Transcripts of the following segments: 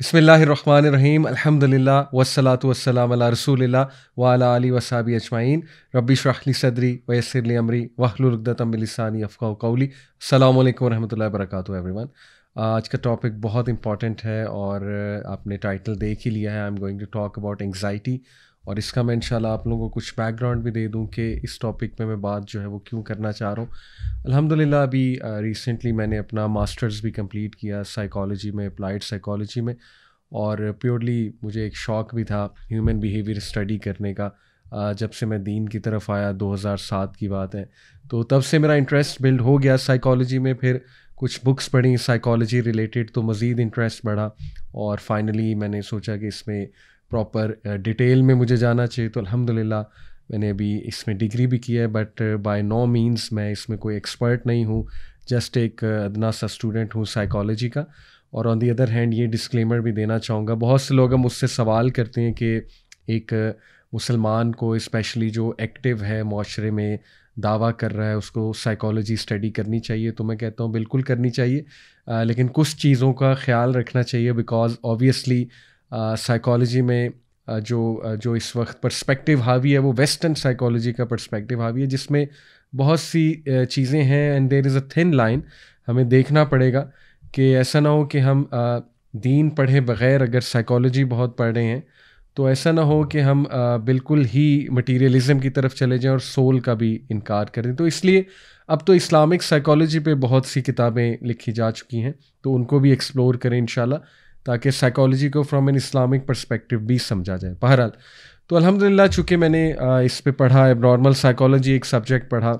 बसमीम अलहमदिल्ला वसलात वसलाम रसूल वाला अली वसाबी अजमाइन रबी शाहली सदरी वयसरली अमरी वाहलुरगदतमिलसानी अफ़ा कौली अल्लाम वरहमल वर्क एवरी आज का टॉपिक बहुत इंपॉर्टेंट है और आपने टाइटल देख ही लिया है I am going to talk about anxiety और इसका मैं इंशाल्लाह आप लोगों को कुछ बैकग्राउंड भी दे दूं कि इस टॉपिक पे मैं बात जो है वो क्यों करना चाह रहा हूँ अल्हम्दुलिल्लाह अभी रिसेंटली मैंने अपना मास्टर्स भी कंप्लीट किया साइकोलॉजी में अप्लाइड साइकोलॉजी में और प्योरली मुझे एक शौक़ भी था ह्यूमन बिहेवियर स्टडी करने का जब से मैं दीन की तरफ आया 2007 की बात है तो तब से मेरा इंटरेस्ट बिल्ड हो गया साइकोलॉजी में फिर कुछ बुक्स पढ़ी साइकोलॉजी रिलेटेड तो मज़ीद इंटरेस्ट बढ़ा और फाइनली मैंने सोचा कि इसमें प्रॉपर डिटेल uh, में मुझे जाना चाहिए तो अल्हम्दुलिल्लाह मैंने अभी इसमें डिग्री भी की है बट बाय नो मीन्स मैं इसमें कोई एक्सपर्ट नहीं हूँ जस्ट एक uh, अदना सा स्टूडेंट हूँ साइकोलॉजी का और ऑन दी अदर हैंड ये डिस्क्लेमर भी देना चाहूँगा बहुत से लोग हम उससे सवाल करते हैं कि एक uh, मुसलमान को स्पेशली जो एक्टिव है माशरे में दावा कर रहा है उसको साइकोलॉजी स्टडी करनी चाहिए तो मैं कहता हूँ बिल्कुल करनी चाहिए आ, लेकिन कुछ चीज़ों का ख्याल रखना चाहिए बिकॉज ऑबियसली साइकोलॉजी में जो जो इस वक्त पर्सपेक्टिव हावी है वो वेस्टर्न साइकोलॉजी का पर्सपेक्टिव हावी है जिसमें बहुत सी चीज़ें हैं and there is a thin line हमें देखना पड़ेगा कि ऐसा ना हो कि हम दीन पढ़े बगैर अगर साइकोलॉजी बहुत पढ़ रहे हैं तो ऐसा ना हो कि हम बिल्कुल ही मटेरियलिज्म की तरफ चले जाएं और सोल का भी इनकार करें तो इसलिए अब तो इस्लामिक साइकोलॉजी पे बहुत सी किताबें लिखी जा चुकी हैं तो उनको भी एक्सप्लोर करें इंशाल्लाह ताकि साइकोलॉजी को फ्रॉम एन इस्लामिक पर्सपेक्टिव भी समझा जाए बहरहाल तो अल्हम्दुलिल्लाह चूँकि मैंने इस पर पढ़ा एबनॉर्मल साइकोलॉजी एक सब्जेक्ट पढ़ा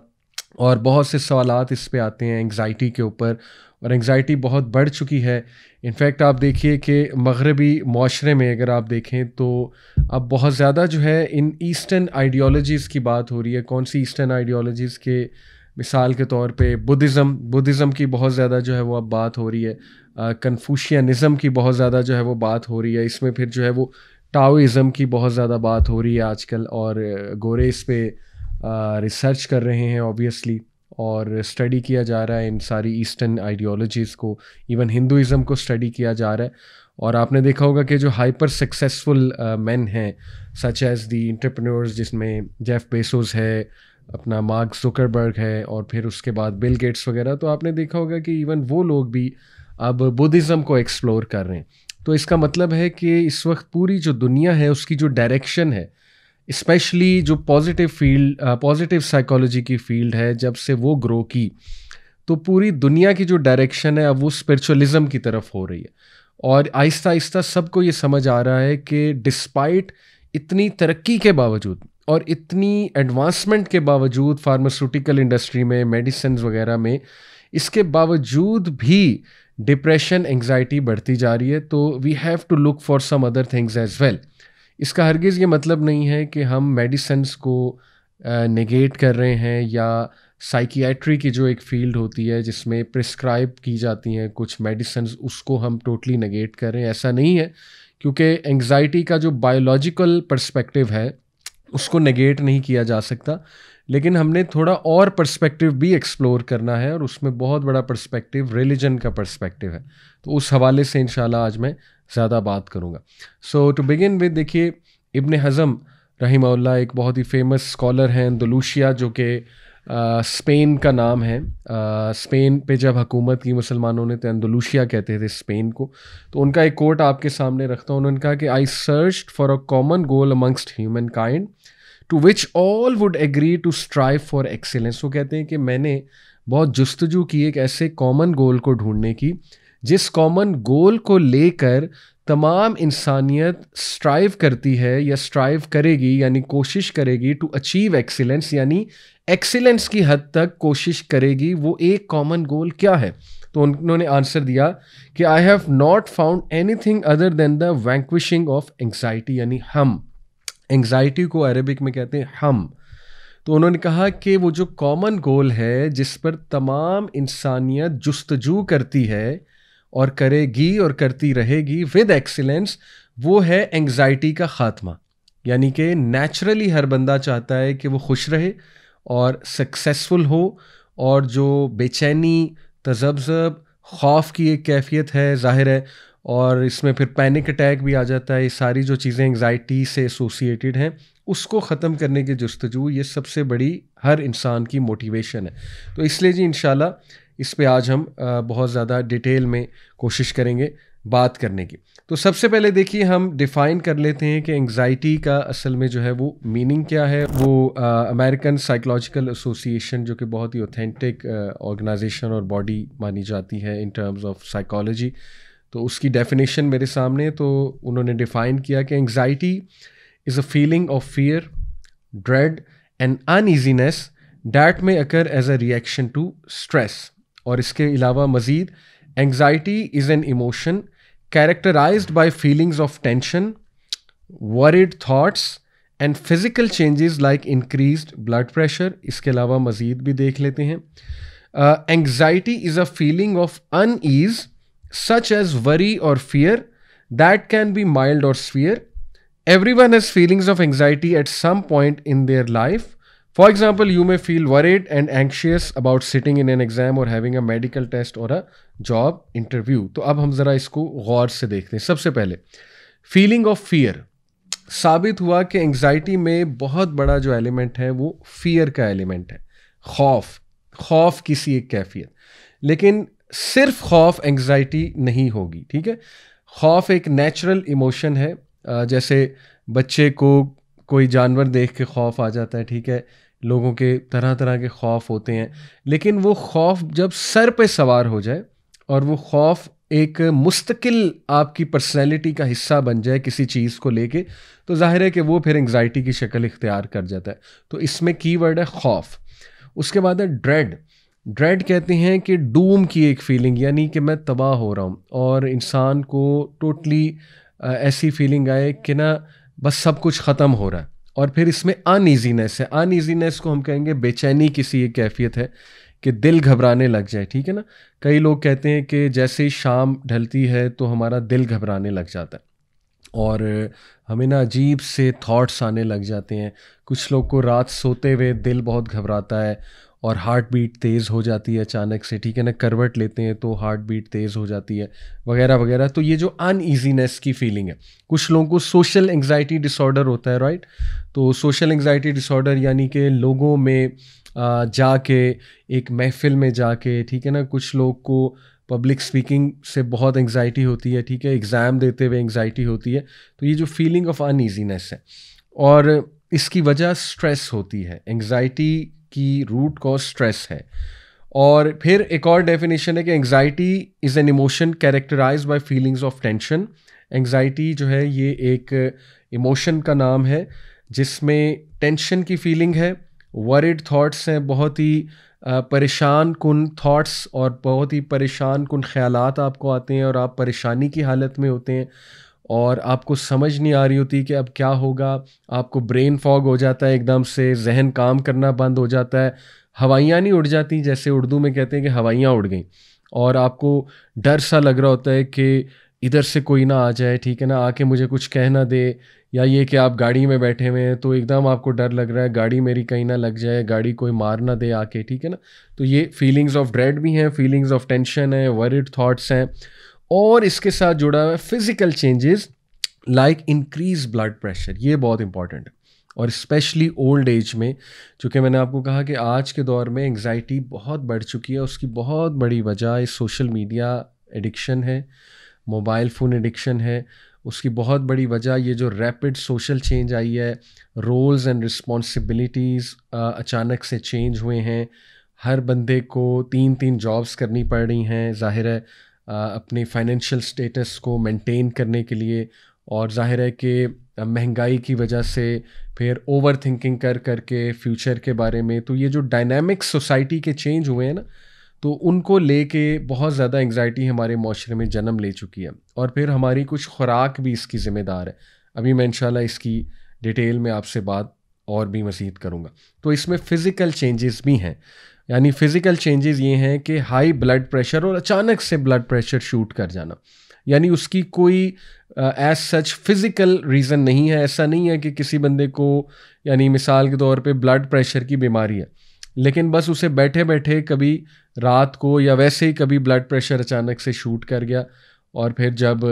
और बहुत से सवाल इस पर आते हैं एंगज़ाइटी के ऊपर और एंगज़ाइटी बहुत बढ़ चुकी है इनफैक्ट आप देखिए कि मगरबी माशरे में अगर आप देखें तो अब बहुत ज़्यादा जो है इन ईस्टर्न आइडियोलॉजीज़ की बात हो रही है कौन सी ईस्टर्न आइडियोलॉजीज़ के मिसाल के तौर पे बुद्धिज़्म बुद्धिज़्म की बहुत ज़्यादा जो है वो अब बात हो रही है कन्फ्यूशियनिज़म की बहुत ज़्यादा जो है वो बात हो रही है इसमें फिर जो है वो टाओइज़म की बहुत ज़्यादा बात हो रही है आजकल और गोरे इस पर रिसर्च कर रहे हैं ऑब्वियसली और स्टडी किया जा रहा है इन सारी ईस्टर्न आइडियोलॉजीज़ को इवन हिंदुज़म को स्टडी किया जा रहा है और आपने देखा होगा कि जो हाइपर सक्सेसफुल मैन हैं सच एज़ दी इंटरप्रनोर्स जिसमें जेफ बेसोस है अपना मार्क जुकरबर्ग है और फिर उसके बाद बिल गेट्स वगैरह तो आपने देखा होगा कि इवन वो लोग भी uh, अब बुद्धिज़्म को एक्सप्लोर कर रहे हैं तो इसका मतलब है कि इस वक्त पूरी जो दुनिया है उसकी जो डायरेक्शन है स्पेशली जो पॉजिटिव फील्ड पॉजिटिव साइकोलॉजी की फील्ड है जब से वो ग्रो की तो पूरी दुनिया की जो डायरेक्शन है अब वो स्पिरिचुअलिज्म की तरफ हो रही है और आहिस्ता आहिस्ता सबको ये समझ आ रहा है कि डिस्पाइट इतनी तरक्की के बावजूद और इतनी एडवांसमेंट के बावजूद फार्मास्यूटिकल इंडस्ट्री में मेडिसिन वगैरह में इसके बावजूद भी डिप्रेशन एंग्जाइटी बढ़ती जा रही है तो we have to look for some other things as well इसका हरगिज़ ये मतलब नहीं है कि हम मेडिसन्स को नेगेट कर रहे हैं या साइकियाट्री की जो एक फील्ड होती है जिसमें प्रिस्क्राइब की जाती हैं कुछ मेडिसन्स उसको हम टोटली नेगेट कर रहे हैं ऐसा नहीं है क्योंकि एंग्जाइटी का जो बायोलॉजिकल परस्पेक्टिव है उसको नेगेट नहीं किया जा सकता लेकिन हमने थोड़ा और पर्सपेक्टिव भी एक्सप्लोर करना है और उसमें बहुत बड़ा पर्सपेक्टिव रिलीजन का पर्सपेक्टिव है तो उस हवाले से इन आज मैं ज़्यादा बात करूँगा सो टू बिगिन विद देखिए इबन हज़म रही एक बहुत ही फेमस स्कॉलर हैं अंदलूशिया जो कि स्पेन का नाम है स्पेन पे जब हुकूमत की मुसलमानों ने तो अंदलूशिया कहते थे स्पेन को तो उनका एक कोट आपके सामने रखता हूँ उन्होंने कहा कि I search for a common goal amongst humankind to which all would agree to strive for excellence वो कहते हैं कि मैंने बहुत जस्तजू की एक ऐसे कॉमन गोल को ढूंढने की जिस कॉमन गोल को लेकर तमाम इंसानियत स्ट्राइव करती है या स्ट्राइव करेगी यानी कोशिश करेगी टू अचीव एक्सीलेंस यानी एक्सीलेंस की हद तक कोशिश करेगी वो एक कॉमन गोल क्या है तो उन्होंने आंसर दिया कि I have not found anything other than the vanquishing of anxiety यानी हम एंग्जाइटी को अरेबिक में कहते हैं हम तो उन्होंने कहा कि वो जो कॉमन गोल है जिस पर तमाम इंसानियत जस्तजू करती है और करेगी और करती रहेगी विद एक्सीलेंस वो है एंग्जाइटी का ख़ात्मा यानी कि नेचुरली हर बंदा चाहता है कि वो खुश रहे और सक्सेसफुल हो और जो बेचैनी तजबज़ब खौफ की एक कैफियत है ज़ाहिर है और इसमें फिर पैनिक अटैक भी आ जाता है ये सारी जो चीज़ें एंगजाइटी से एसोसिएटेड हैं उसको ख़त्म करने की जस्तजू ये सबसे बड़ी हर इंसान की मोटिवेशन है तो इसलिए जी इन इस पर आज हम बहुत ज़्यादा डिटेल में कोशिश करेंगे बात करने की तो सबसे पहले देखिए हम डिफ़ाइन कर लेते हैं कि एंग्जाइटी का असल में जो है वो मीनिंग क्या है वो अमेरिकन साइकोलॉजिकल एसोसिएशन जो कि बहुत ही ऑथेंटिक ऑर्गेनाइजेशन और बॉडी मानी जाती है इन टर्म्स ऑफ साइकोलॉजी तो उसकी डेफिनेशन मेरे सामने तो उन्होंने डिफाइन किया कि anxiety is a feeling of fear dread and uneasiness that may occur as a reaction to stress और इसके अलावा मज़ीद anxiety is an emotion characterise by feelings of tension worried thoughts and physical changes like increase blood pressure इसके अलावा मज़ीद भी देख लेते हैं anxiety is a feeling of unease such as worry or fear that can be mild or severe. Everyone has feelings of anxiety at some point in their life. For example, you may feel worried and anxious about sitting in an exam or having a medical test or a job interview. तो अब हम ज़रा इसको गौर से देखते हैं सबसे पहले फीलिंग ऑफ फियर साबित हुआ कि एंग्जाइटी में बहुत बड़ा जो एलिमेंट है वो फियर का एलिमेंट है खौफ खौफ किसी एक कैफियत लेकिन सिर्फ खौफ एंग्जाइटी नहीं होगी ठीक है खौफ एक नेचुरल इमोशन है जैसे बच्चे को कोई जानवर देख के खौफ आ जाता है ठीक है लोगों के तरह तरह के खौफ होते हैं लेकिन वो खौफ जब सर पे सवार हो जाए और वो खौफ एक मुस्तकिल आपकी पर्सनैलिटी का हिस्सा बन जाए किसी चीज़ को लेके तो जाहिर है कि वो फिर एंग्जाइटी की शक्ल इख्तियार कर जाता है तो इसमें की वर्ड है खौफ उसके बाद है ड्रेड ड्रेड कहते हैं कि डूम की एक फीलिंग यानी कि मैं तबाह हो रहा हूँ और इंसान को टोटली ऐसी फीलिंग आए कि ना बस सब कुछ ख़त्म हो रहा है और फिर इसमें अनइजीनेस है ईजीनेस को हम कहेंगे बेचैनी की सी एक कैफियत है कि दिल घबराने लग जाए ठीक है ना कई लोग कहते हैं कि जैसे ही शाम ढलती है तो हमारा दिल घबराने लग जाता है और हमें ना अजीब से थॉट्स आने लग जाते हैं कुछ लोग को रात सोते हुए दिल बहुत घबराता है और हार्ट बीट तेज़ हो जाती है अचानक से ठीक है ना करवट लेते हैं तो हार्ट बीट तेज़ हो जाती है वगैरह वगैरह तो ये जो अनईजीनेस की फीलिंग है कुछ लोगों को सोशल एंग्जाइटी डिसऑर्डर होता है राइट तो सोशल एंग्जाइटी डिसऑर्डर यानी कि लोगों में जाके एक महफिल में जाके ठीक है ना कुछ लोग को पब्लिक स्पीकिंग से बहुत एंग्जाइटी होती है ठीक है एग्ज़ाम देते हुए एंगजाइटी होती है तो ये जो फीलिंग ऑफ अनईजीनेस है और इसकी वजह स्ट्रेस होती है एंगजाइटी की रूट कॉज स्ट्रेस है और फिर एक और डेफिनेशन है कि anxiety is an emotion characterise by feelings of tension anxiety जो है ये एक इमोशन का नाम है जिसमें टेंशन की फीलिंग है वरिड थाट्स हैं बहुत ही परेशान कन थाट्स और बहुत ही परेशान कन ख्याल आपको आते हैं और आप परेशानी की हालत में होते हैं और आपको समझ नहीं आ रही होती कि अब क्या होगा आपको ब्रेन फॉग हो जाता है एकदम से जहन काम करना बंद हो जाता है हवाइयाँ नहीं उड़ जाती जैसे उर्दू में कहते हैं कि हवाइयाँ उड़ गई और आपको डर सा लग रहा होता है कि इधर से कोई ना आ जाए ठीक है ना आके मुझे कुछ कहना दे या ये कि आप गाड़ी में बैठे हुए हैं तो एकदम आपको डर लग रहा है गाड़ी मेरी कहीं ना लग जाए गाड़ी कोई मार ना दे आके ठीक है ना तो ये फीलिंग्स ऑफ ड्रेड भी हैं फीलिंग्स ऑफ टेंशन है वरिड थाट्स हैं और इसके साथ जुड़ा हुआ physical changes like increase blood pressure ये बहुत इंपॉर्टेंट है और स्पेशली ओल्ड एज में चूँकि मैंने आपको कहा कि आज के दौर में एंगजाइटी बहुत बढ़ चुकी है उसकी बहुत बड़ी वजह सोशल मीडिया एडिक्शन है मोबाइल फ़ोन एडिक्शन है उसकी बहुत बड़ी वजह ये जो रैपिड सोशल चेंज आई है रोल्स एंड रिस्पॉन्सिबिलिटीज़ अचानक से चेंज हुए हैं हर बंदे को तीन तीन जॉब्स करनी पड़ रही हैं जाहिर है अपने फाइनेंशियल स्टेटस को मेंटेन करने के लिए और जाहिर है कि महंगाई की वजह से फिर ओवर थिंकिंग कर करके फ्यूचर के बारे में तो ये जो डायनामिक सोसाइटी के चेंज हुए हैं ना तो उनको लेके बहुत ज़्यादा एंगजाइटी हमारे माशरे में जन्म ले चुकी है और फिर हमारी कुछ खुराक भी इसकी ज़िम्मेदार है अभी मैं इंशाल्लाह इसकी डिटेल में आपसे बात और भी मज़ीद करूँगा तो इसमें फ़िज़िकल चेंजेस भी हैं यानी फिज़िकल चेंजेस ये हैं कि हाई ब्लड प्रेशर और अचानक से ब्लड प्रेशर शूट कर जाना यानी उसकी कोई एज सच फिज़िकल रीज़न नहीं है ऐसा नहीं है कि किसी बंदे को यानी मिसाल के तौर पे ब्लड प्रेशर की बीमारी है लेकिन बस उसे बैठे बैठे कभी रात को या वैसे ही कभी ब्लड प्रेशर अचानक से शूट कर गया और फिर जब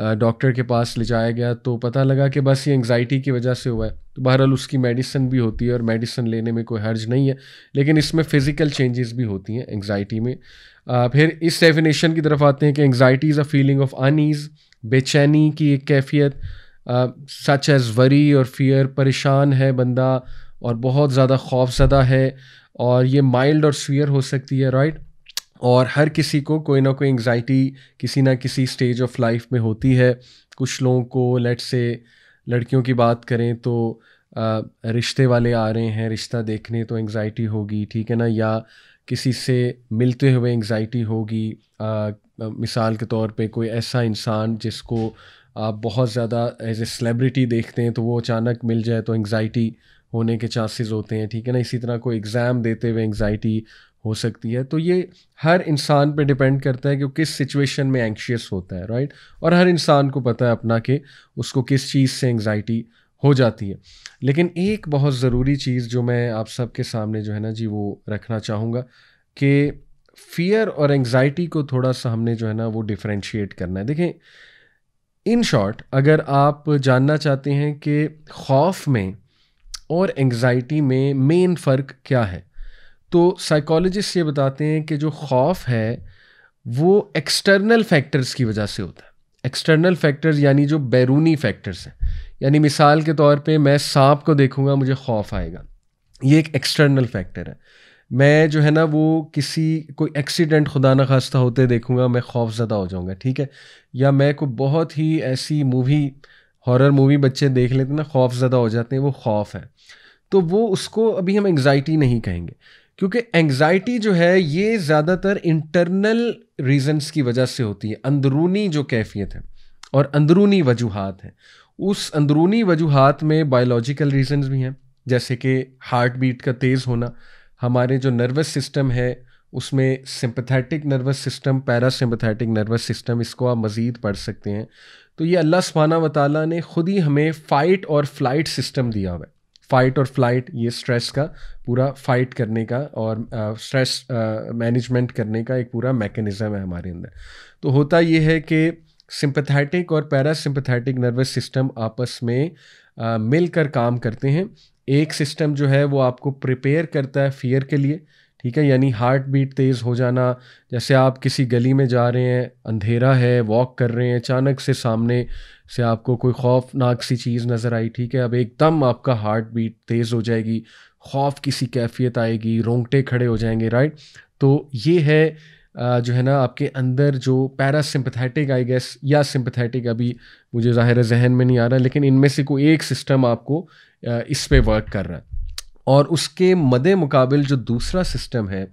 डॉक्टर के पास ले जाया गया तो पता लगा कि बस ये एंगजाइटी की वजह से हुआ है तो बहरहाल उसकी मेडिसिन भी होती है और मेडिसिन लेने में कोई हर्ज नहीं है लेकिन इसमें फ़िज़िकल चेंजेस भी होती हैं एंगजाइटी में आ, फिर इस डेफिनेशन की तरफ आते हैं कि anxiety is a feeling of unease बेचैनी की एक कैफियत सच एज़ वरी और फियर परेशान है बंदा और बहुत ज़्यादा खौफजदा है और ये माइल्ड और स्वीयर हो सकती है राइट और हर किसी को कोई ना कोई एंग्जाइटी किसी ना किसी स्टेज ऑफ लाइफ में होती है कुछ लोगों को लेट से लड़कियों की बात करें तो रिश्ते वाले आ रहे हैं रिश्ता देखने तो एंग्जाइटी होगी ठीक है ना या किसी से मिलते हुए एंग्जाइटी होगी मिसाल के तौर पे कोई ऐसा इंसान जिसको आप बहुत ज़्यादा एज ए सेलिब्रिटी देखते हैं तो वो अचानक मिल जाए तो एंग्जाइटी होने के चांसेस होते हैं ठीक है ना इसी तरह कोई एग्ज़ाम देते हुए एंग्जाइटी हो सकती है तो ये हर इंसान पे डिपेंड करता है कि वो किस सिचुएशन में एंक्शियस होता है राइट और हर इंसान को पता है अपना कि उसको किस चीज़ से एंगजाइटी हो जाती है लेकिन एक बहुत ज़रूरी चीज़ जो मैं आप सब के सामने जो है ना जी वो रखना चाहूँगा कि फियर और एंगजाइटी को थोड़ा सा हमने जो है ना वो डिफ्रेंशिएट करना है देखें इन शॉर्ट अगर आप जानना चाहते हैं कि खौफ में और एंग्जाइटी में मेन फ़र्क क्या है तो साइकोलॉजिस्ट ये बताते हैं कि जो खौफ है वो एक्सटर्नल फैक्टर्स की वजह से होता है एक्सटर्नल फैक्टर्स यानी जो बैरूनी फैक्टर्स हैं यानी मिसाल के तौर पे मैं सांप को देखूंगा मुझे खौफ आएगा ये एक एक्सटर्नल फैक्टर है मैं जो है ना वो किसी कोई एक्सीडेंट खुदा न खास्ता होते देखूंगा मैं खौफ ज़्यादा हो जाऊंगा ठीक है या मैं कोई बहुत ही ऐसी मूवी हॉरर मूवी बच्चे देख लेते ना खौफ ज़्यादा हो जाते हैं वो खौफ है तो वो उसको अभी हम एंग्जाइटी नहीं कहेंगे क्योंकि एंग्जाइटी जो है ये ज़्यादातर इंटरनल रीजंस की वजह से होती है अंदरूनी जो कैफियत है और अंदरूनी वजूहत हैं उस अंदरूनी वजूहत में बायोलॉजिकल रीजंस भी हैं जैसे कि हार्ट बीट का तेज़ होना हमारे जो नर्वस सिस्टम है उसमें sympathetic nervous system parasympathetic nervous system इसको आप मज़ीद पढ़ सकते हैं तो ये अल्लाह सुबहाना वाली ने ख़ुद ही हमें फ़ाइट और फ्लाइट सिस्टम दिया हुआ है फाइट और फ्लाइट ये स्ट्रेस का पूरा फाइट करने का और स्ट्रेस मैनेजमेंट करने का एक पूरा मैकेनिज़्म है हमारे अंदर तो होता ये है कि सिंपथैटिक और पैरासिम्पथैटिक नर्वस सिस्टम आपस में uh, मिलकर काम करते हैं एक सिस्टम जो है वो आपको प्रिपेयर करता है फियर के लिए ठीक है यानी हार्ट बीट तेज़ हो जाना जैसे आप किसी गली में जा रहे हैं अंधेरा है वॉक कर रहे हैं अचानक से सामने से आपको कोई खौफनाक सी चीज़ नज़र आई ठीक है अब एकदम आपका हार्ट बीट तेज़ हो जाएगी खौफ की सी कैफियत आएगी रोंगटे खड़े हो जाएंगे राइट तो ये है जो है ना आपके अंदर जो पैरासिम्पथेटिक आई गेस या सिम्पथेटिक अभी मुझे ज़ाहिर जहन में नहीं आ रहा लेकिन इनमें से कोई एक सिस्टम आपको इस पर वर्क कर रहा है और उसके मदे मुकाबल जो दूसरा सिस्टम है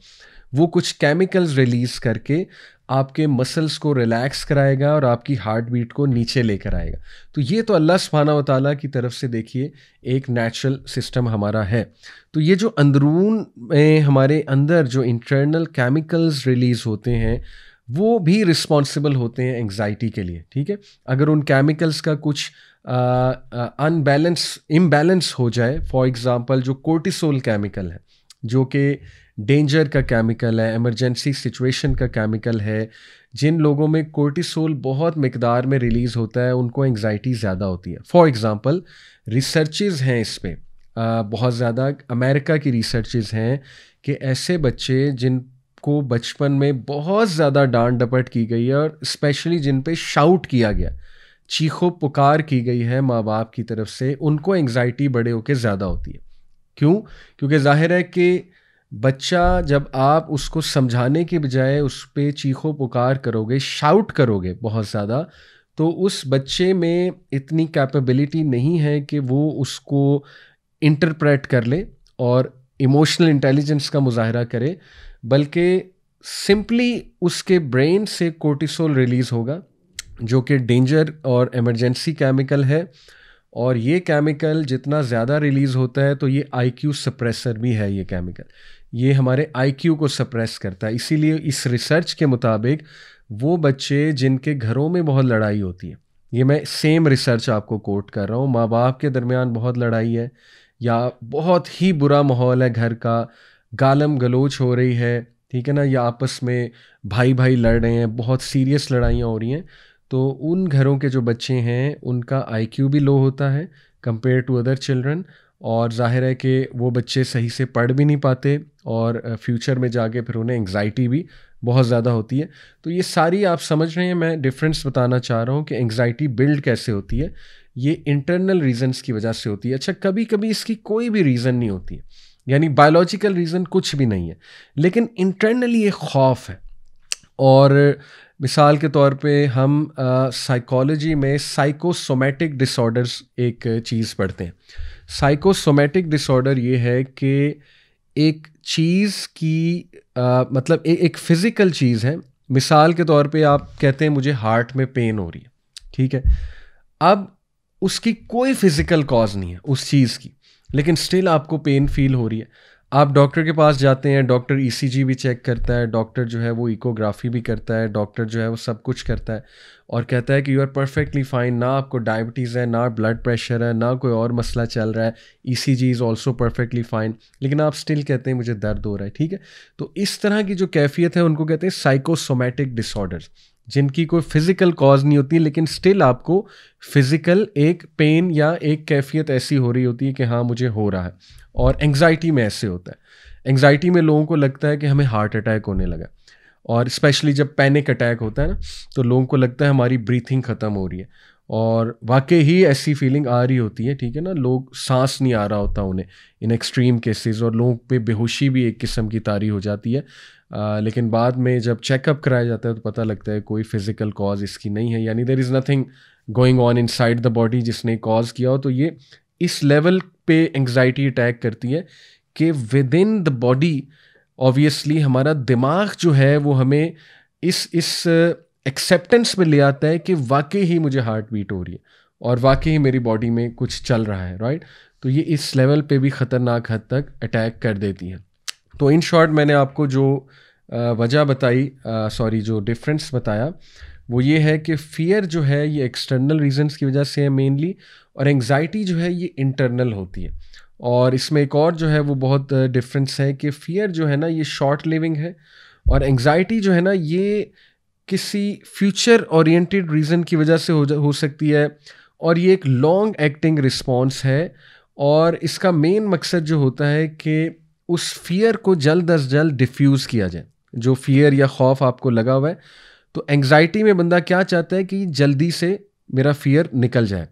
वो कुछ केमिकल्स रिलीज़ करके आपके मसल्स को रिलैक्स कराएगा और आपकी हार्ट बीट को नीचे लेकर आएगा तो ये तो अल्लाह सुबहाना वाली की तरफ से देखिए एक नेचुरल सिस्टम हमारा है तो ये जो अंदरून में हमारे अंदर जो इंटरनल केमिकल्स रिलीज़ होते हैं वो भी रिस्पॉन्सिबल होते हैं एंगजाइटी के लिए ठीक है अगर उन केमिकल्स का कुछ अनबैलेंस इम्बैलेंस हो जाए फॉर एग्ज़ाम्पल जो कोर्टिसोल केमिकल है जो कि डेंजर का केमिकल है एमरजेंसी सिचुएशन का केमिकल है जिन लोगों में कोर्टिसोल बहुत मकदार में रिलीज़ होता है उनको एंग्जाइटी ज़्यादा होती है फॉर एग्ज़ाम्पल रिसर्चेज हैं इस पर बहुत ज़्यादा अमेरिका की रिसर्चेज हैं कि ऐसे बच्चे जिनको बचपन में बहुत ज़्यादा डांट डपट की गई है और स्पेशली जिन पे शाउट किया गया चीखों पुकार की गई है माँ बाप की तरफ से उनको एंग्जाइटी बड़े होके ज़्यादा होती है क्यों क्योंकि जाहिर है कि बच्चा जब आप उसको समझाने के बजाय उस पर चीखों पुकार करोगे शाउट करोगे बहुत ज़्यादा तो उस बच्चे में इतनी कैपेबिलिटी नहीं है कि वो उसको इंटरप्रेट कर ले और इमोशनल इंटेलिजेंस का मुजाहरा करे बल्कि सिंपली उसके ब्रेन से कोर्टिसोल रिलीज़ होगा जो कि डेंजर और इमरजेंसी केमिकल है और ये केमिकल जितना ज़्यादा रिलीज़ होता है तो ये आईक्यू सप्रेसर भी है ये केमिकल ये हमारे आईक्यू को सप्रेस करता है इसीलिए इस रिसर्च के मुताबिक वो बच्चे जिनके घरों में बहुत लड़ाई होती है ये मैं सेम रिसर्च आपको कोट कर रहा हूँ माँ बाप के दरमियान बहुत लड़ाई है या बहुत ही बुरा माहौल है घर का गालम गलोच हो रही है ठीक है ना या आपस में भाई भाई लड़ रहे हैं बहुत सीरियस लड़ाइयाँ हो रही हैं तो उन घरों के जो बच्चे हैं उनका आई भी लो होता है कंपेयर टू अदर चिल्ड्रन और जाहिर है कि वो बच्चे सही से पढ़ भी नहीं पाते और फ्यूचर में जाके फिर उन्हें एंग्जाइटी भी बहुत ज़्यादा होती है तो ये सारी आप समझ रहे हैं मैं डिफरेंस बताना चाह रहा हूँ कि एंग्जाइटी बिल्ड कैसे होती है ये इंटरनल रीजंस की वजह से होती है अच्छा कभी कभी इसकी कोई भी रीज़न नहीं होती है यानी बायोलॉजिकल रीज़न कुछ भी नहीं है लेकिन इंटरनली ये खौफ है और मिसाल के तौर पे हम साइकोलॉजी में साइकोसोमेटिक डिसऑर्डर्स एक चीज़ पढ़ते हैं साइकोसोमेटिक डिसऑर्डर ये है कि एक चीज़ की आ, मतलब ए, एक फ़िज़िकल चीज़ है मिसाल के तौर पे आप कहते हैं मुझे हार्ट में पेन हो रही है ठीक है अब उसकी कोई फिज़िकल कॉज नहीं है उस चीज़ की लेकिन स्टिल आपको पेन फील हो रही है आप डॉक्टर के पास जाते हैं डॉक्टर ई e भी चेक करता है डॉक्टर जो है वो इकोग्राफी भी करता है डॉक्टर जो है वो सब कुछ करता है और कहता है कि यू आर परफेक्टली फाइन ना आपको डायबिटीज़ है ना ब्लड प्रेशर है ना कोई और मसला चल रहा है E C G is also perfectly fine लेकिन आप स्टिल कहते हैं मुझे दर्द हो रहा है ठीक है तो इस तरह की जो कैफियत है उनको कहते हैं साइकोसोमेटिक डिसऑर्डर्स जिनकी कोई फिज़िकल कॉज नहीं होती लेकिन स्टिल आपको फिज़िकल एक पेन या एक कैफियत ऐसी हो रही होती है कि हाँ मुझे हो रहा है और एंग्जाइटी में ऐसे होता है एंग्जाइटी में लोगों को लगता है कि हमें हार्ट अटैक होने लगा और स्पेशली जब पैनिक अटैक होता है ना तो लोगों को लगता है हमारी ब्रीथिंग ख़त्म हो रही है और वाकई ही ऐसी फीलिंग आ रही होती है ठीक है ना लोग सांस नहीं आ रहा होता उन्हें इन एक्सट्रीम केसेस और लोगों पे बेहोशी भी एक किस्म की तारी हो जाती है आ, लेकिन बाद में जब चेकअप कराया जाता है तो पता लगता है कोई फिज़िकल कॉज इसकी नहीं है यानी there is nothing going on inside the body जिसने कॉज किया हो तो ये इस लेवल पे एंग्जाइटी अटैक करती है कि within the body obviously हमारा दिमाग जो है वो हमें इस इस एक्सेप्टेंस uh, में ले आता है कि वाकई ही मुझे हार्ट बीट हो रही है और वाकई ही मेरी बॉडी में कुछ चल रहा है राइट तो ये इस लेवल पे भी ख़तरनाक हद तक अटैक कर देती है तो इन शॉर्ट मैंने आपको जो uh, वजह बताई सॉरी uh, जो डिफरेंस बताया वो ये है कि फियर जो है ये एक्सटर्नल रीजंस की वजह से है मेनली और एंग्जाइटी जो है ये इंटरनल होती है और इसमें एक और जो है वो बहुत डिफरेंस है कि फियर जो है ना ये शॉर्ट लिविंग है और एंग्जाइटी जो है ना ये किसी फ्यूचर ओरिएंटेड रीज़न की वजह से हो हो सकती है और ये एक लॉन्ग एक्टिंग रिस्पॉन्स है और इसका मेन मकसद जो होता है कि उस फियर को जल्द अज जल्द डिफ्यूज़ किया जाए जो फियर या खौफ आपको लगा हुआ है तो एंग्जाइटी में बंदा क्या चाहता है कि जल्दी से मेरा फियर निकल जाए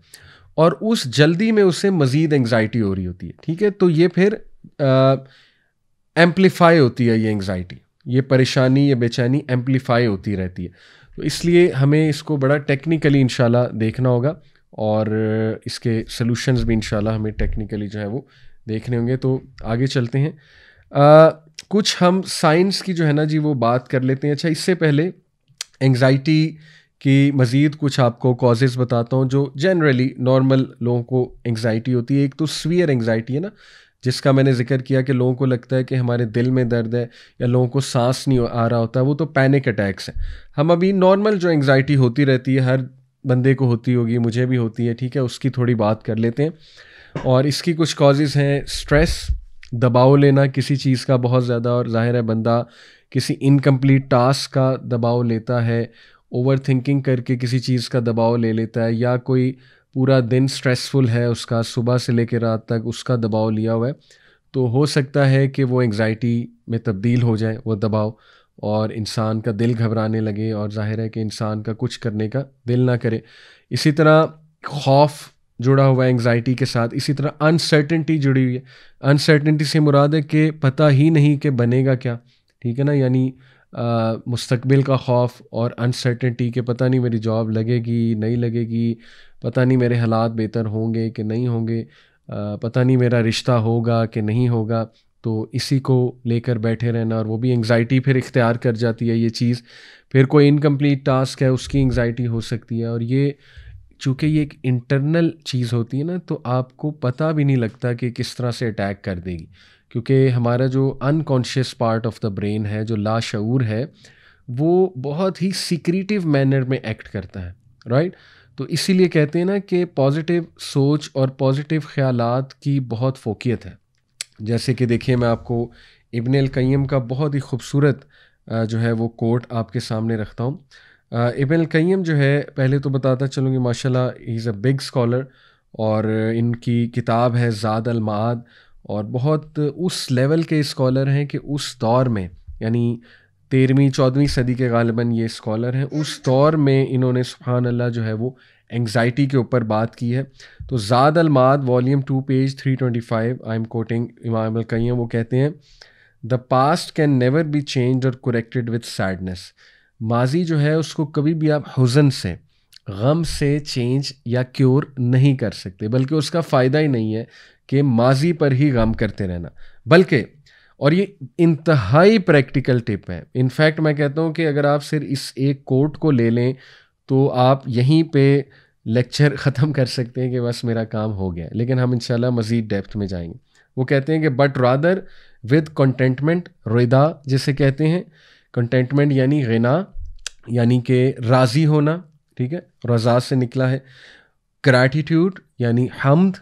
और उस जल्दी में उसे मज़ीद एंग्जाइटी हो रही होती है ठीक है तो ये फिर एम्पलीफाई होती है ये एंग्जाइटी ये परेशानी या बेचैनी एम्पलीफाई होती रहती है तो इसलिए हमें इसको बड़ा टेक्निकली इन देखना होगा और इसके सॉल्यूशंस भी इन हमें टेक्निकली जो है वो देखने होंगे तो आगे चलते हैं आ, कुछ हम साइंस की जो है ना जी वो बात कर लेते हैं अच्छा इससे पहले एंग्ज़ाइटी कि मज़ीद कुछ आपको कॉजेज़ बताता हूँ जो जनरली नॉर्मल लोगों को एंग्जाइटी होती है एक तो स्वियर एंगजाइटी है ना जिसका मैंने जिक्र किया कि लोगों को लगता है कि हमारे दिल में दर्द है या लोगों को सांस नहीं आ रहा होता वो तो पैनिक अटैक्स हैं हम अभी नॉर्मल जो एंगजाइटी होती रहती है हर बंदे को होती होगी मुझे भी होती है ठीक है उसकी थोड़ी बात कर लेते हैं और इसकी कुछ कॉजेज़ हैं स्ट्रेस दबाव लेना किसी चीज़ का बहुत ज़्यादा और ज़ाहिर है बंदा किसी इनकम्प्लीट टास्क का दबाव लेता है ओवर थिंकिंग करके किसी चीज़ का दबाव ले लेता है या कोई पूरा दिन स्ट्रेसफुल है उसका सुबह से लेकर रात तक उसका दबाव लिया हुआ है तो हो सकता है कि वो एंग्ज़ाइटी में तब्दील हो जाए वो दबाव और इंसान का दिल घबराने लगे और जाहिर है कि इंसान का कुछ करने का दिल ना करे इसी तरह खौफ जुड़ा हुआ है एंग्जाइटी के साथ इसी तरह अनसर्टेंटी जुड़ी हुई है अनसर्टेंटी से मुराद है कि पता ही नहीं कि बनेगा क्या ठीक है ना यानी मुस्तबिल का खौफ और अनसर्टेंटी के पता नहीं मेरी जॉब लगेगी नहीं लगेगी पता नहीं मेरे हालात बेहतर होंगे कि नहीं होंगे पता नहीं मेरा रिश्ता होगा कि नहीं होगा तो इसी को लेकर बैठे रहना और वो भी एंग्जाइटी फिर इख्तियार कर जाती है ये चीज़ फिर कोई इनकम्प्लीट टास्क है उसकी एंग्जाइटी हो सकती है और ये चूँकि ये एक इंटरनल चीज़ होती है ना तो आपको पता भी नहीं लगता कि किस तरह से अटैक कर देगी क्योंकि हमारा जो unconscious part of the brain है जो लाशूर है वो बहुत ही सिक्रीटिव मैनर में एक्ट करता है राइट right? तो इसीलिए कहते हैं ना कि पॉजिटिव सोच और पॉजिटिव ख्याल की बहुत फोकियत है जैसे कि देखिए मैं आपको इबन अलकैम का बहुत ही खूबसूरत जो है वो कोट आपके सामने रखता हूँ इबन अलकैम जो है पहले तो बताता चलूँगी माशाल्लाह इज़ अ बिग स्कॉलर और इनकी किताब है ज़ाद अलमाद और बहुत उस लेवल के स्कॉलर हैं कि उस दौर में यानी तेरहवीं चौदहवीं सदी के गालिबा ये स्कॉलर हैं उस हम्म। दौर में इन्होंने सुबहान अल्लाह जो है वो एंग्जाइटी के ऊपर बात की है तो ज़ाद अलमाद volume two page three twenty five I am quoting इमाम कैम वो कहते हैं the past can never be change और कुरेक्टेड विथ सैडनेस माजी जो है उसको कभी भी आप हुजन से गम से चेंज या क्योर नहीं कर सकते बल्कि उसका फ़ायदा ही नहीं है कि माजी पर ही गम करते रहना बल्कि और ये इंतहाई प्रैक्टिकल टिप है इनफैक्ट मैं कहता हूँ कि अगर आप सिर्फ इस एक कोट को ले लें तो आप यहीं पे लेक्चर ख़त्म कर सकते हैं कि बस मेरा काम हो गया लेकिन हम इंशाल्लाह मज़ीद डेप्थ में जाएंगे वो कहते हैं कि बट रादर विद कंटेंटमेंट रिदा जिसे कहते हैं कंटेंटमेंट यानी गना यानी कि राज़ी होना ठीक है रजा से निकला है ग्रैटिट्यूड यानी हमद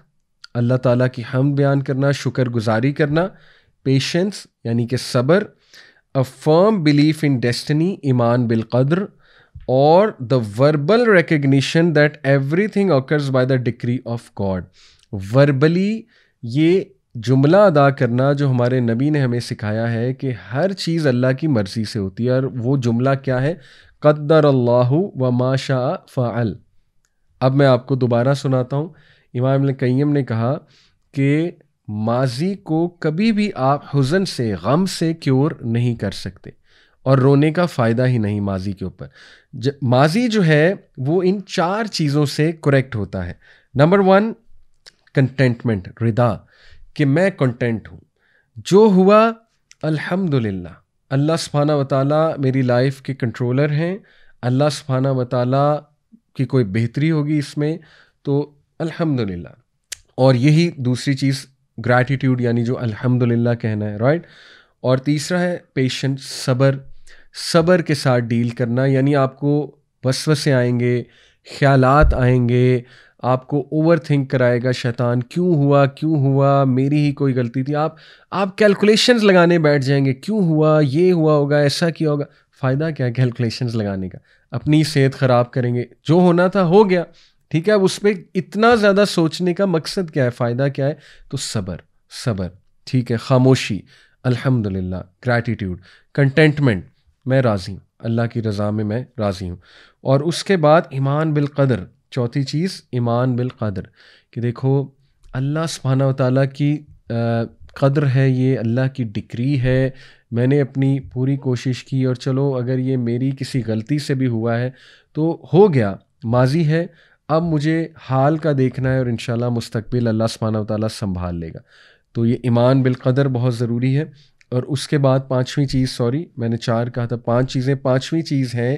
अल्लाह ताला की हम बयान करना शुक्र गुजारी करना पेशेंस यानी कि सब्र a firm belief in destiny ईमान बिलकद्र और the verbal recognition that everything occurs by the decree of God verbally ये जुमला अदा करना जो हमारे नबी ने हमें सिखाया है कि हर चीज़ अल्लाह की मर्ज़ी से होती है और वो जुमला क्या है कद्दर अल्लाह व माशा फ़ाल अब मैं आपको दोबारा सुनाता हूँ इमाम कैम ने कहा कि माजी को कभी भी आप हुजन से गम से क्योर नहीं कर सकते और रोने का फ़ायदा ही नहीं माजी के ऊपर माजी जो है वो इन चार चीज़ों से करेक्ट होता है नंबर वन कंटेंटमेंट रिदा कि मैं कंटेंट हूँ जो हुआ अल्हम्दुलिल्लाह अल्लाह सुबहाना वताला मेरी लाइफ के कंट्रोलर हैं अल्लाह सुबहाना वताला की कोई बेहतरी होगी इसमें तो अल्हम्दुलिल्लाह और यही दूसरी चीज़ ग्रैटिट्यूड यानी जो अल्हम्दुलिल्लाह कहना है राइट और तीसरा है पेशेंट सब्र सब्र के साथ डील करना यानी आपको वसवसे आएंगे ख्याल आएंगे आपको ओवर थिंक कराएगा शैतान क्यों हुआ क्यों हुआ मेरी ही कोई गलती थी आप आप कैलकुलेशंस लगाने बैठ जाएंगे क्यों हुआ ये हुआ होगा ऐसा किया होगा फ़ायदा क्या है कैलकुलेशंस लगाने का अपनी सेहत ख़राब करेंगे जो होना था हो गया ठीक है उस पर इतना ज़्यादा सोचने का मकसद क्या है फ़ायदा क्या है तो सबर सब्र ठीक है खामोशी अल्हम्दुलिल्लाह ग्रैटिट्यूड कंटेंटमेंट मैं राज़ी हूँ अल्लाह की रज़ा में मैं राज़ी हूँ और उसके बाद ईमान बिल क़दर चौथी चीज़ ईमान बिल क़दर कि देखो अल्लाह सुबहाना ताली की आ, कदर है ये अल्लाह की डिक्री है मैंने अपनी पूरी कोशिश की और चलो अगर ये मेरी किसी गलती से भी हुआ है तो हो गया माजी है अब मुझे हाल का देखना है और इन मुस्तबिल अल्लाह सुबहाना संभाल लेगा तो ये ईमान बिलकदर बहुत ज़रूरी है और उसके बाद पांचवी चीज़ सॉरी मैंने चार कहा था पांच चीज़ें पाँचवीं चीज़ है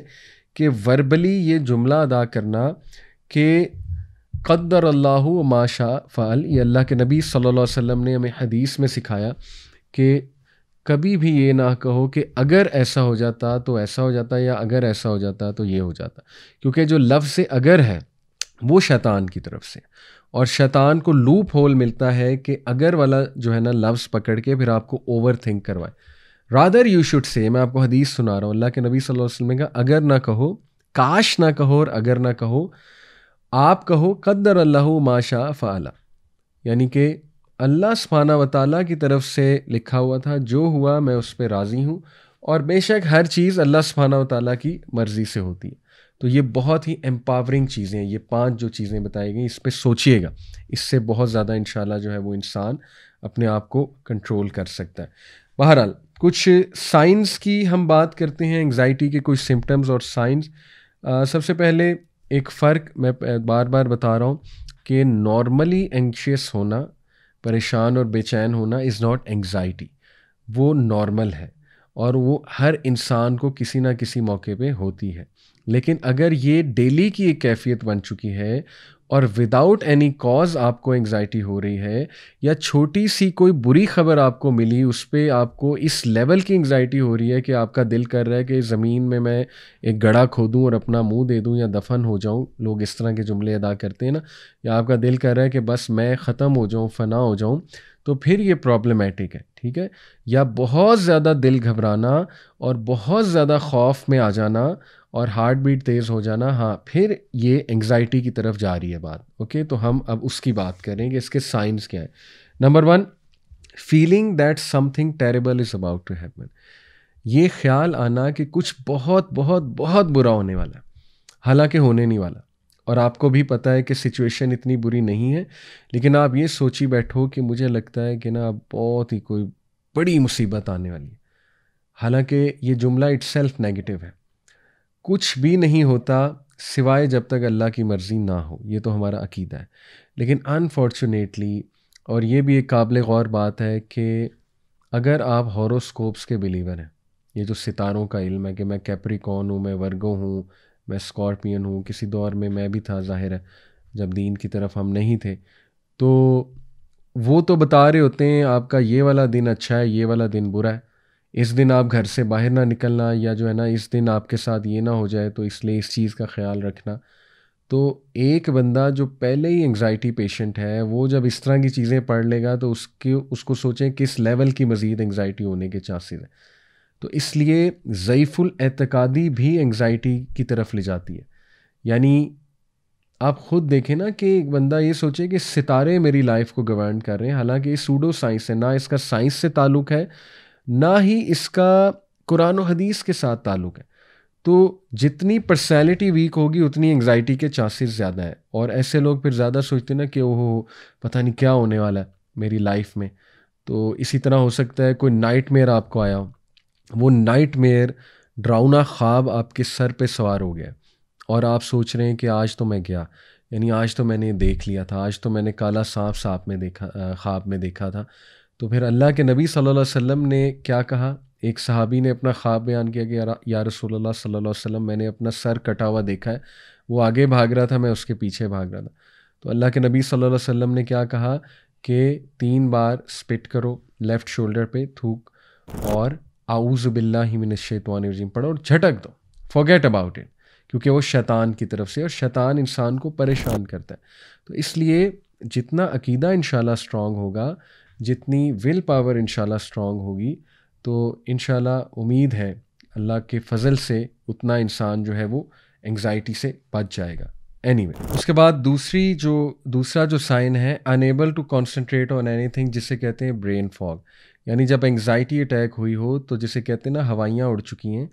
कि वर्बली ये जुमला अदा करना कि कद्दर अल्लाह माशा फ़ाल ये अल्लाह के नबी सल्लल्लाहु अलैहि वसल्लम ने हमें हदीस में सिखाया कि कभी भी ये ना कहो कि अगर ऐसा हो जाता तो ऐसा हो जाता या अगर ऐसा हो जाता तो ये हो जाता क्योंकि जो लफ्ज़ अगर है वो शैतान की तरफ से और शैतान को लूप होल मिलता है कि अगर वाला जो है ना लफ्ज़ पकड़ के फिर आपको ओवर थिंक करवाए रादर यू शुड से मैं आपको हदीस सुना रहा हूँ अल्लाह के नबी सल वसम वसल्लम का अगर ना कहो काश ना कहो और अगर ना कहो आप कहो कद्दर अल्लाह माशा फ़ाला यानी कि अल्लाह स्माना वाली की तरफ से लिखा हुआ था जो हुआ मैं उस पर राज़ी हूँ और बेशक हर चीज़ अल्लाह स्माना वाली की मर्ज़ी से होती है तो ये बहुत ही एम्पावरिंग चीज़ें हैं ये पांच जो चीज़ें बताई गई इस पर सोचिएगा इससे बहुत ज़्यादा इन जो है वो इंसान अपने आप को कंट्रोल कर सकता है बहरहाल कुछ साइंस की हम बात करते हैं एंगजाइटी के कुछ सिम्टम्स और साइंस सबसे पहले एक फ़र्क मैं बार बार बता रहा हूँ कि नॉर्मली एंक्शियस होना परेशान और बेचैन होना इज़ नॉट एंगजाइटी वो नॉर्मल है और वो हर इंसान को किसी ना किसी मौके पे होती है लेकिन अगर ये डेली की एक कैफियत बन चुकी है और विदाउट एनी कॉज आपको एंग्जाइटी हो रही है या छोटी सी कोई बुरी खबर आपको मिली उस पर आपको इस लेवल की एंग्जाइटी हो रही है कि आपका दिल कर रहा है कि ज़मीन में मैं एक गड़ा खोदूँ और अपना मुंह दे दूँ या दफन हो जाऊँ लोग इस तरह के जुमले अदा करते हैं ना या आपका दिल कर रहा है कि बस मैं ख़त्म हो जाऊँ फना हो जाऊँ तो फिर ये प्रॉब्लमेटिक है ठीक है या बहुत ज़्यादा दिल घबराना और बहुत ज़्यादा खौफ में आ जाना और हार्ट बीट तेज़ हो जाना हाँ फिर ये एंग्जाइटी की तरफ जा रही है बात ओके तो हम अब उसकी बात करें कि इसके साइंस क्या हैं number one feeling that something terrible is about to happen ये ख्याल आना कि कुछ बहुत बहुत बहुत बुरा होने वाला है हालांकि होने नहीं वाला और आपको भी पता है कि सिचुएशन इतनी बुरी नहीं है लेकिन आप ये सोची बैठो कि मुझे लगता है कि ना बहुत ही कोई बड़ी मुसीबत आने वाली है हालांकि ये जुमला इट्स सेल्फ नेगेटिव है कुछ भी नहीं होता सिवाय जब तक अल्लाह की मर्ज़ी ना हो ये तो हमारा अकीदा है लेकिन अनफॉर्चुनेटली और ये भी एक काबिल गौर बात है कि अगर आप हॉरोस्कोप्स के बिलीवर हैं ये जो सितारों का इल्म है कि मैं कैप्रिकॉन हूँ मैं वर्गो हूँ मैं स्कॉर्पियन हूँ किसी दौर में मैं भी था ज़ाहिर है जब दीन की तरफ हम नहीं थे तो वो तो बता रहे होते हैं आपका ये वाला दिन अच्छा है ये वाला दिन बुरा है इस दिन आप घर से बाहर ना निकलना या जो है ना इस दिन आपके साथ ये ना हो जाए तो इसलिए इस चीज़ का ख्याल रखना तो एक बंदा जो पहले ही एंग्जाइटी पेशेंट है वो जब इस तरह की चीज़ें पढ़ लेगा तो उसके उसको सोचें किस लेवल की मज़ीद एंग्जाइटी होने के चांसेस हैं तो इसलिए ज़यीफ़ुल एतकादी भी एंग्जाइटी की तरफ ले जाती है यानी आप ख़ुद देखें ना कि एक बंदा ये सोचे कि सितारे मेरी लाइफ को गवर्न कर रहे हैं हालांकि ये सूडो साइंस है ना इसका साइंस से ताल्लुक़ है ना ही इसका कुरान हदीस के साथ ताल्लुक है तो जितनी पर्सनैलिटी वीक होगी उतनी एंगजाइटी के चांसेस ज़्यादा है और ऐसे लोग फिर ज़्यादा सोचते ना कि ओहो पता नहीं क्या होने वाला है मेरी लाइफ में तो इसी तरह हो सकता है कोई नाइट मेयर आपको आया हो वो नाइट मेयर ड्राउना ख्वाब आपके सर पे सवार हो गया और आप सोच रहे हैं कि आज तो मैं गया यानी आज तो मैंने देख लिया था आज तो मैंने काला सांप सांप में देखा ख्वाब में देखा था तो फिर अल्लाह के नबी सल्लल्लाहु अलैहि वसल्लम ने क्या कहा एक सहाबी ने अपना ख्वाब बयान किया कि या रसूलुल्लाह सल्लल्लाहु अलैहि वसल्लम मैंने अपना सर कटा हुआ देखा है वो आगे भाग रहा था मैं उसके पीछे भाग रहा था तो अल्लाह के नबी सल्लल्लाहु अलैहि वसल्लम ने क्या कहा कि तीन बार स्पिट करो लेफ़्ट शोल्डर पे थूक और आउज़ बिल्ला मिनशैतवान रजीम पढ़ो और झटक दो फॉरगेट अबाउट इट क्योंकि वो शैतान की तरफ से और शैतान इंसान को परेशान करता है तो इसलिए जितना अकीदा इन स्ट्रॉन्ग होगा जितनी विल पावर इन स्ट्रांग होगी तो इन उम्मीद है अल्लाह के फजल से उतना इंसान जो है वो एंग्जाइटी से बच जाएगा एनी anyway, उसके बाद दूसरी जो दूसरा जो साइन है unable to concentrate on anything जिसे कहते हैं ब्रेन फॉग यानी जब एंग्जाइटी अटैक हुई हो तो जिसे कहते हैं ना हवाइयाँ उड़ चुकी हैं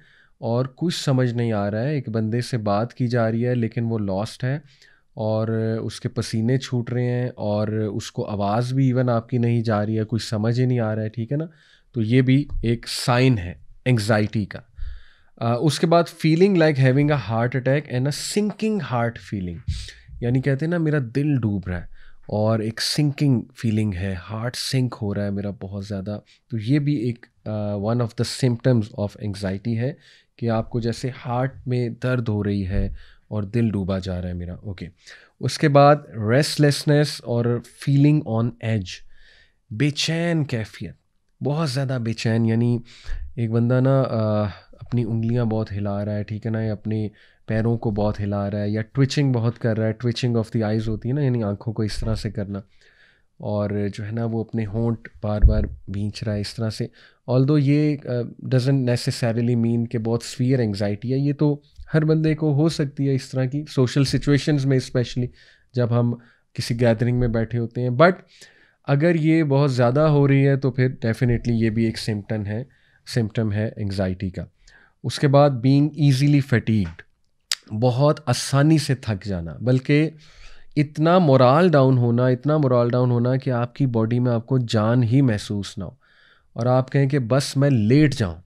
और कुछ समझ नहीं आ रहा है एक बंदे से बात की जा रही है लेकिन वो लॉस्ट है और उसके पसीने छूट रहे हैं और उसको आवाज़ भी इवन आपकी नहीं जा रही है कुछ समझ ही नहीं आ रहा है ठीक है ना तो ये भी एक साइन है एंग्जाइटी का आ, उसके बाद feeling like having a heart attack and a sinking heart feeling यानी कहते हैं ना मेरा दिल डूब रहा है और एक सिंकिंग फीलिंग है हार्ट सिंक हो रहा है मेरा बहुत ज़्यादा तो ये भी एक one of the symptoms of anxiety है कि आपको जैसे हार्ट में दर्द हो रही है और दिल डूबा जा रहा है मेरा ओके उसके बाद रेस्टलेसनेस और फीलिंग ऑन एज बेचैन कैफियत बहुत ज़्यादा बेचैन यानी एक बंदा ना अपनी उंगलियां बहुत हिला रहा है ठीक है ना या अपने पैरों को बहुत हिला रहा है या ट्विचिंग बहुत कर रहा है ट्विचिंग ऑफ द आइज़ होती है ना यानी आँखों को इस तरह से करना और जो है ना वो अपने होंट बार बार बींच रहा है इस तरह से ऑल दो ये डजेंट नेसेसरली मीन कि बहुत स्वीयर एंगजाइटी है ये तो हर बंदे को हो सकती है इस तरह की सोशल सिचुएशंस में स्पेशली जब हम किसी गैदरिंग में बैठे होते हैं बट अगर ये बहुत ज़्यादा हो रही है तो फिर डेफिनेटली ये भी एक सिम्टम है सिम्टम है एंग्जाइटी का उसके बाद बींग ईजीली फटीकड बहुत आसानी से थक जाना बल्कि इतना मोराल डाउन होना इतना मोराल डाउन होना कि आपकी बॉडी में आपको जान ही महसूस ना हो और आप कहें कि बस मैं लेट जाऊं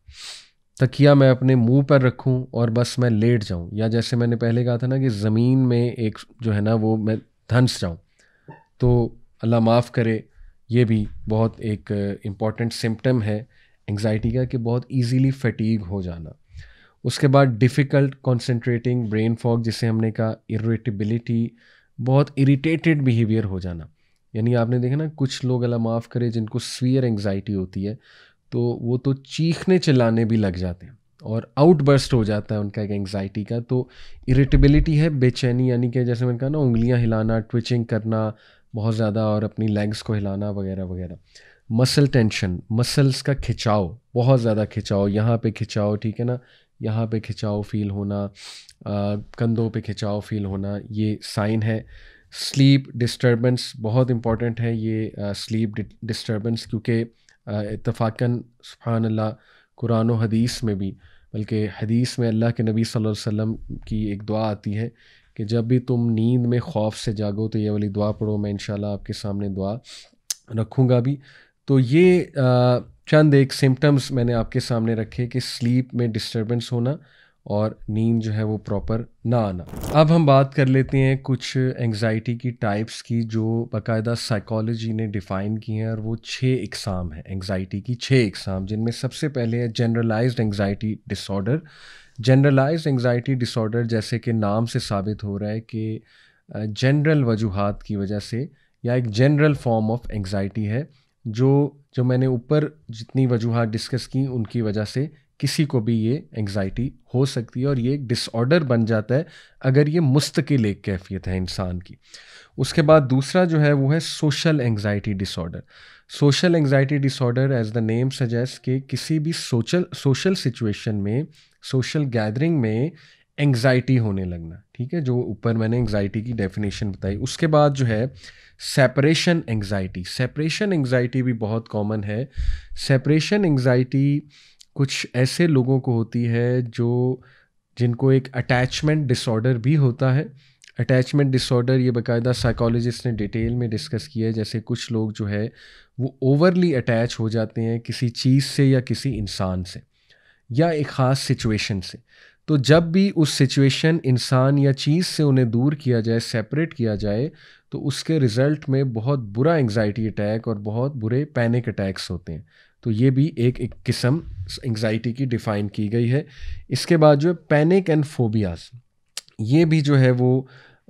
तकिया मैं अपने मुंह पर रखूं और बस मैं लेट जाऊं या जैसे मैंने पहले कहा था ना कि ज़मीन में एक जो है ना वो मैं धंस जाऊं तो अल्लाह माफ़ करे ये भी बहुत एक इम्पॉर्टेंट सिम्टम है एंग्जाइटी का कि बहुत इजीली फटीग हो जाना उसके बाद डिफ़िकल्ट कॉन्सेंट्रेटिंग ब्रेन फॉग जिसे हमने कहा इरेटिबिलिटी बहुत इरिटेटेड बिहेवियर हो जाना यानी आपने देखा ना कुछ लोग अला माफ़ करे जिनको स्वियर एंग्जाइटी होती है तो वो तो चीखने चिल्लाने भी लग जाते हैं और आउटबर्स्ट हो जाता है उनका एक एंगजाइटी का तो इरिटेबिलिटी है बेचैनी यानी कि जैसे मैंने कहा ना उंगलियां हिलाना ट्विचिंग करना बहुत ज़्यादा और अपनी लेग्स को हिलाना वगैरह वगैरह मसल टेंशन मसल्स का खिंचाव बहुत ज़्यादा खिंचाव यहाँ पे खिंचाव ठीक है ना यहाँ पे खिंचाव फील होना कंधों पे खिंचाव फील होना ये साइन है स्लीप डिस्टर्बेंस बहुत इंपॉर्टेंट है ये स्लीप डिस्टर्बेंस क्योंकि इतफ़ाक़न अल्लाह कुरान और हदीस में भी बल्कि हदीस में अल्लाह के नबी सल्लल्लाहु अलैहि वसल्लम की एक दुआ आती है कि जब भी तुम नींद में खौफ से जागो तो ये वाली दुआ पढ़ो मैं इन आपके सामने दुआ रखूँगा भी तो ये चंद एक सिम्टम्स मैंने आपके सामने रखे कि स्लीप में डिस्टर्बेंस होना और नींद जो है वो प्रॉपर ना आना अब हम बात कर लेते हैं कुछ एंग्जाइटी की टाइप्स की जो बाकायदा साइकोलॉजी ने डिफ़ाइन की हैं और वो छः इकसाम हैं एंगजाइटी की छः इकसाम जिनमें सबसे पहले है generalised anxiety disorder generalised anxiety disorder जैसे कि नाम से साबित हो रहा है कि जनरल वजूहत की वजह से या एक जनरल फॉर्म ऑफ एंग्जाइटी है जो जो मैंने ऊपर जितनी वजूहत डिस्कस की उनकी वजह से किसी को भी ये एंग्जाइटी हो सकती है और ये एक डिसऑर्डर बन जाता है अगर ये मुस्तकिल एक कैफियत है इंसान की उसके बाद दूसरा जो है वो है social anxiety disorder social anxiety disorder as the name suggest कि किसी भी सोशल सोशल सिचुएशन में सोशल गैदरिंग में एंग्जाइटी होने लगना ठीक है जो ऊपर मैंने एंग्जाइटी की डेफिनेशन बताई उसके बाद जो है सेपरेशन एंग्जाइटी सेपरेशन एंग्जाइटी भी बहुत कॉमन है सेपरेशन एंग्जाइटी कुछ ऐसे लोगों को होती है जो जिनको एक अटैचमेंट डिसऑर्डर भी होता है अटैचमेंट डिसऑर्डर ये बकायदा साइकोलॉजिस्ट ने डिटेल में डिस्कस किया है जैसे कुछ लोग जो है वो ओवरली अटैच हो जाते हैं किसी चीज़ से या किसी इंसान से या एक ख़ास सिचुएशन से तो जब भी उस सिचुएशन इंसान या चीज़ से उन्हें दूर किया जाए सेपरेट किया जाए तो उसके रिज़ल्ट में बहुत बुरा एंग्जाइटी अटैक और बहुत बुरे पैनिक अटैक्स होते हैं तो ये भी एक, एक किस्म एंग्जाइटी की डिफ़ाइन की गई है इसके बाद जो है पैनिक एंड फोबियाज ये भी जो है वो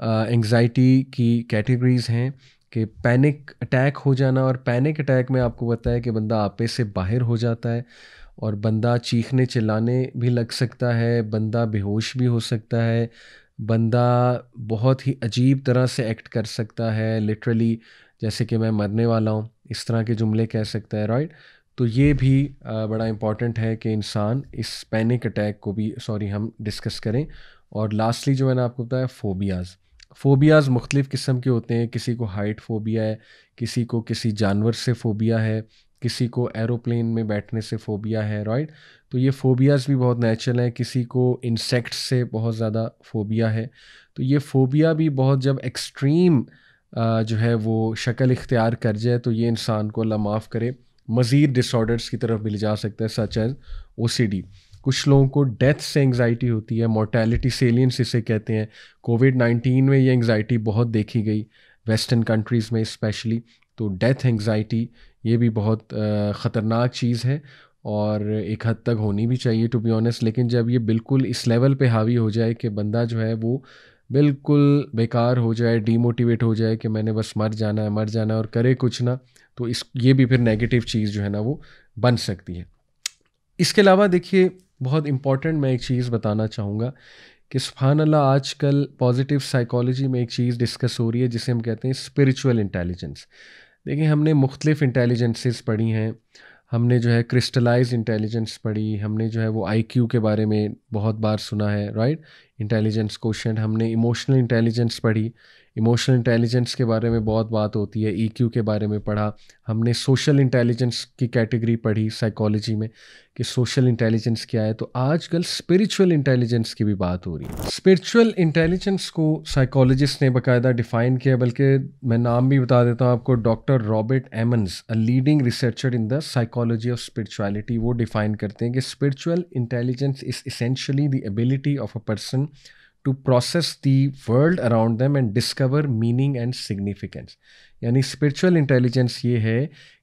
एंग्जाइटी की कैटेगरीज हैं कि पैनिक अटैक हो जाना और पैनिक अटैक में आपको पता है कि बंदा आपे से बाहर हो जाता है और बंदा चीखने चिल्लाने भी लग सकता है बंदा बेहोश भी हो सकता है बंदा बहुत ही अजीब तरह से एक्ट कर सकता है लिटरली जैसे कि मैं मरने वाला हूँ इस तरह के जुमले कह सकता है राइट right? तो ये भी बड़ा इम्पॉर्टेंट है कि इंसान इस पैनिक अटैक को भी सॉरी हम डिस्कस करें और लास्टली जो मैंने आपको बताया फ़ोबियाज़ फ़ोबियाज़ मुख्तलिफ़ किस्म के होते हैं किसी को हाइट फ़ोबिया है किसी को किसी जानवर से फ़ोबिया है किसी को एरोप्लेन में बैठने से फ़ोबिया है राइट तो ये फ़ोबियाज़ भी बहुत नेचुरल हैं किसी को इंसेक्ट्स से बहुत ज़्यादा फ़ोबिया है तो ये फ़ोबिया भी बहुत जब एक्सट्रीम जो है वो शक्ल इख्तियार कर जाए तो ये इंसान को अल्लाह माफ़ करे मज़ीद डिसऑर्डर्स की तरफ भी ले जा सकता है सच एज ओ कुछ लोगों को डेथ से एंग्जाइटी होती है मोर्टेलिटी सेलियंस इसे कहते हैं कोविड नाइन्टीन में ये एंग्जाइटी बहुत देखी गई वेस्टर्न कंट्रीज़ में स्पेशली तो डेथ एंग्जाइटी ये भी बहुत ख़तरनाक चीज़ है और एक हद तक होनी भी चाहिए टू बी ऑनेस्ट लेकिन जब ये बिल्कुल इस लेवल पे हावी हो जाए कि बंदा जो है वो बिल्कुल बेकार हो जाए डीमोटिवेट हो जाए कि मैंने बस मर जाना है मर जाना है और करे कुछ ना तो इस ये भी फिर नेगेटिव चीज़ जो है ना वो बन सकती है इसके अलावा देखिए बहुत इम्पॉर्टेंट मैं एक चीज़ बताना चाहूँगा कि सुबहान अल्लाह आजकल पॉजिटिव साइकोलॉजी में एक चीज़ डिस्कस हो रही है जिसे हम कहते हैं स्पिरिचुअल इंटेलिजेंस देखिए हमने मुख्तलिफ़ इंटेलिजेंसेस पढ़ी हैं हमने जो है क्रिस्टलाइज इंटेलिजेंस पढ़ी हमने जो है वो आईक्यू के बारे में बहुत बार सुना है राइट इंटेलिजेंस क्वेश्चन हमने इमोशनल इंटेलिजेंस पढ़ी इमोशनल इंटेलिजेंस के बारे में बहुत बात होती है ईक्यू e के बारे में पढ़ा हमने सोशल इंटेलिजेंस की कैटेगरी पढ़ी साइकोलॉजी में कि सोशल इंटेलिजेंस क्या है तो आजकल स्पिरिचुअल इंटेलिजेंस की भी बात हो रही है स्पिरिचुअल इंटेलिजेंस को साइकोलॉजिस्ट ने बाकायदा डिफाइन किया बल्कि मैं नाम भी बता देता हूँ आपको doctor Robert Emmons a leading researcher in the psychology of spirituality वो डिफाइन करते हैं कि spiritual intelligence is essentially the ability of a person to process the world around them and discover meaning and significance यानी spiritual intelligence ये है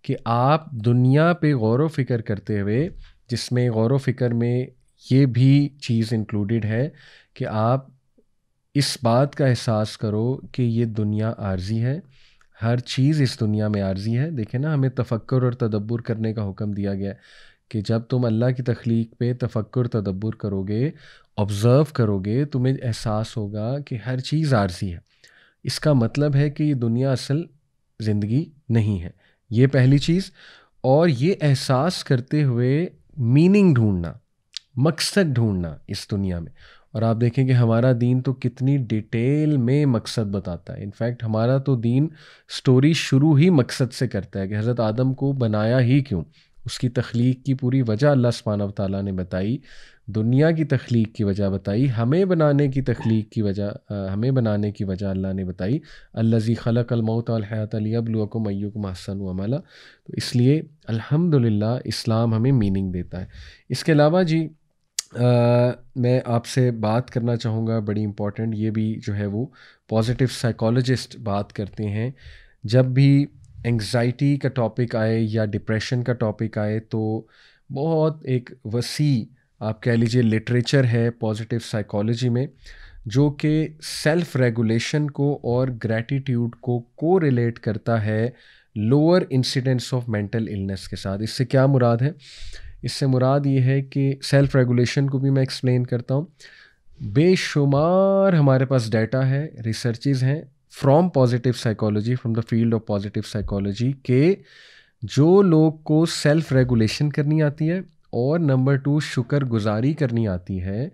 कि आप दुनिया पे गौर फिक्र करते हुए जिसमें गौर फिक्र में ये भी चीज़ इंक्लूडेड है कि आप इस बात का एहसास करो कि ये दुनिया आर्जी है हर चीज़ इस दुनिया में आर्जी है देखें ना हमें तफक्र और तदब्बर करने का हुक्म दिया गया है कि जब तुम अल्लाह की तख्लीक पे तफक्र तदब्बर करोगे ऑब्ज़र्व करोगे तुम्हें एहसास होगा कि हर चीज़ आरसी है इसका मतलब है कि ये दुनिया असल ज़िंदगी नहीं है ये पहली चीज़ और ये एहसास करते हुए मीनिंग ढूंढना मकसद ढूंढना इस दुनिया में और आप देखें कि हमारा दीन तो कितनी डिटेल में मकसद बताता है इनफैक्ट हमारा तो दीन स्टोरी शुरू ही मकसद से करता है कि हज़रत आदम को बनाया ही क्यों उसकी तख्लीक की पूरी वजह अल्लाह सुबहान ताली ने बताई दुनिया की तख्लीक की वजह बताई हमें बनाने की तख्लीक की वजह हमें बनाने की वजह अल्लाह ने बताई अल्लाजी खलक अलमौत अलहयात अलियबलकुम अयुकम हसन अमला तो इसलिए अल्हम्दुलिल्लाह इस्लाम हमें मीनिंग देता है इसके अलावा जी आ, मैं आपसे बात करना चाहूँगा बड़ी इम्पोर्टेंट ये भी जो है वो पॉजिटिव साइकोलॉजिस्ट बात करते हैं जब भी एंग्ज़ाइटी का टॉपिक आए या डिप्रेशन का टॉपिक आए तो बहुत एक वसी आप कह लीजिए लिटरेचर है पॉजिटिव साइकोलॉजी में जो कि सेल्फ रेगुलेशन को और ग्रैटिट्यूड को को रिलेट करता है lower incidence of mental illness के साथ इससे क्या मुराद है इससे मुराद ये है कि सेल्फ रेगुलेशन को भी मैं एक्सप्लेन करता हूँ बेशुमार हमारे पास डाटा है रिसर्चेज हैं from positive psychology from the field of positive psychology के जो लोग को सेल्फ रेगुलेशन करनी आती है और नंबर टू शुक्र गुजारी करनी आती है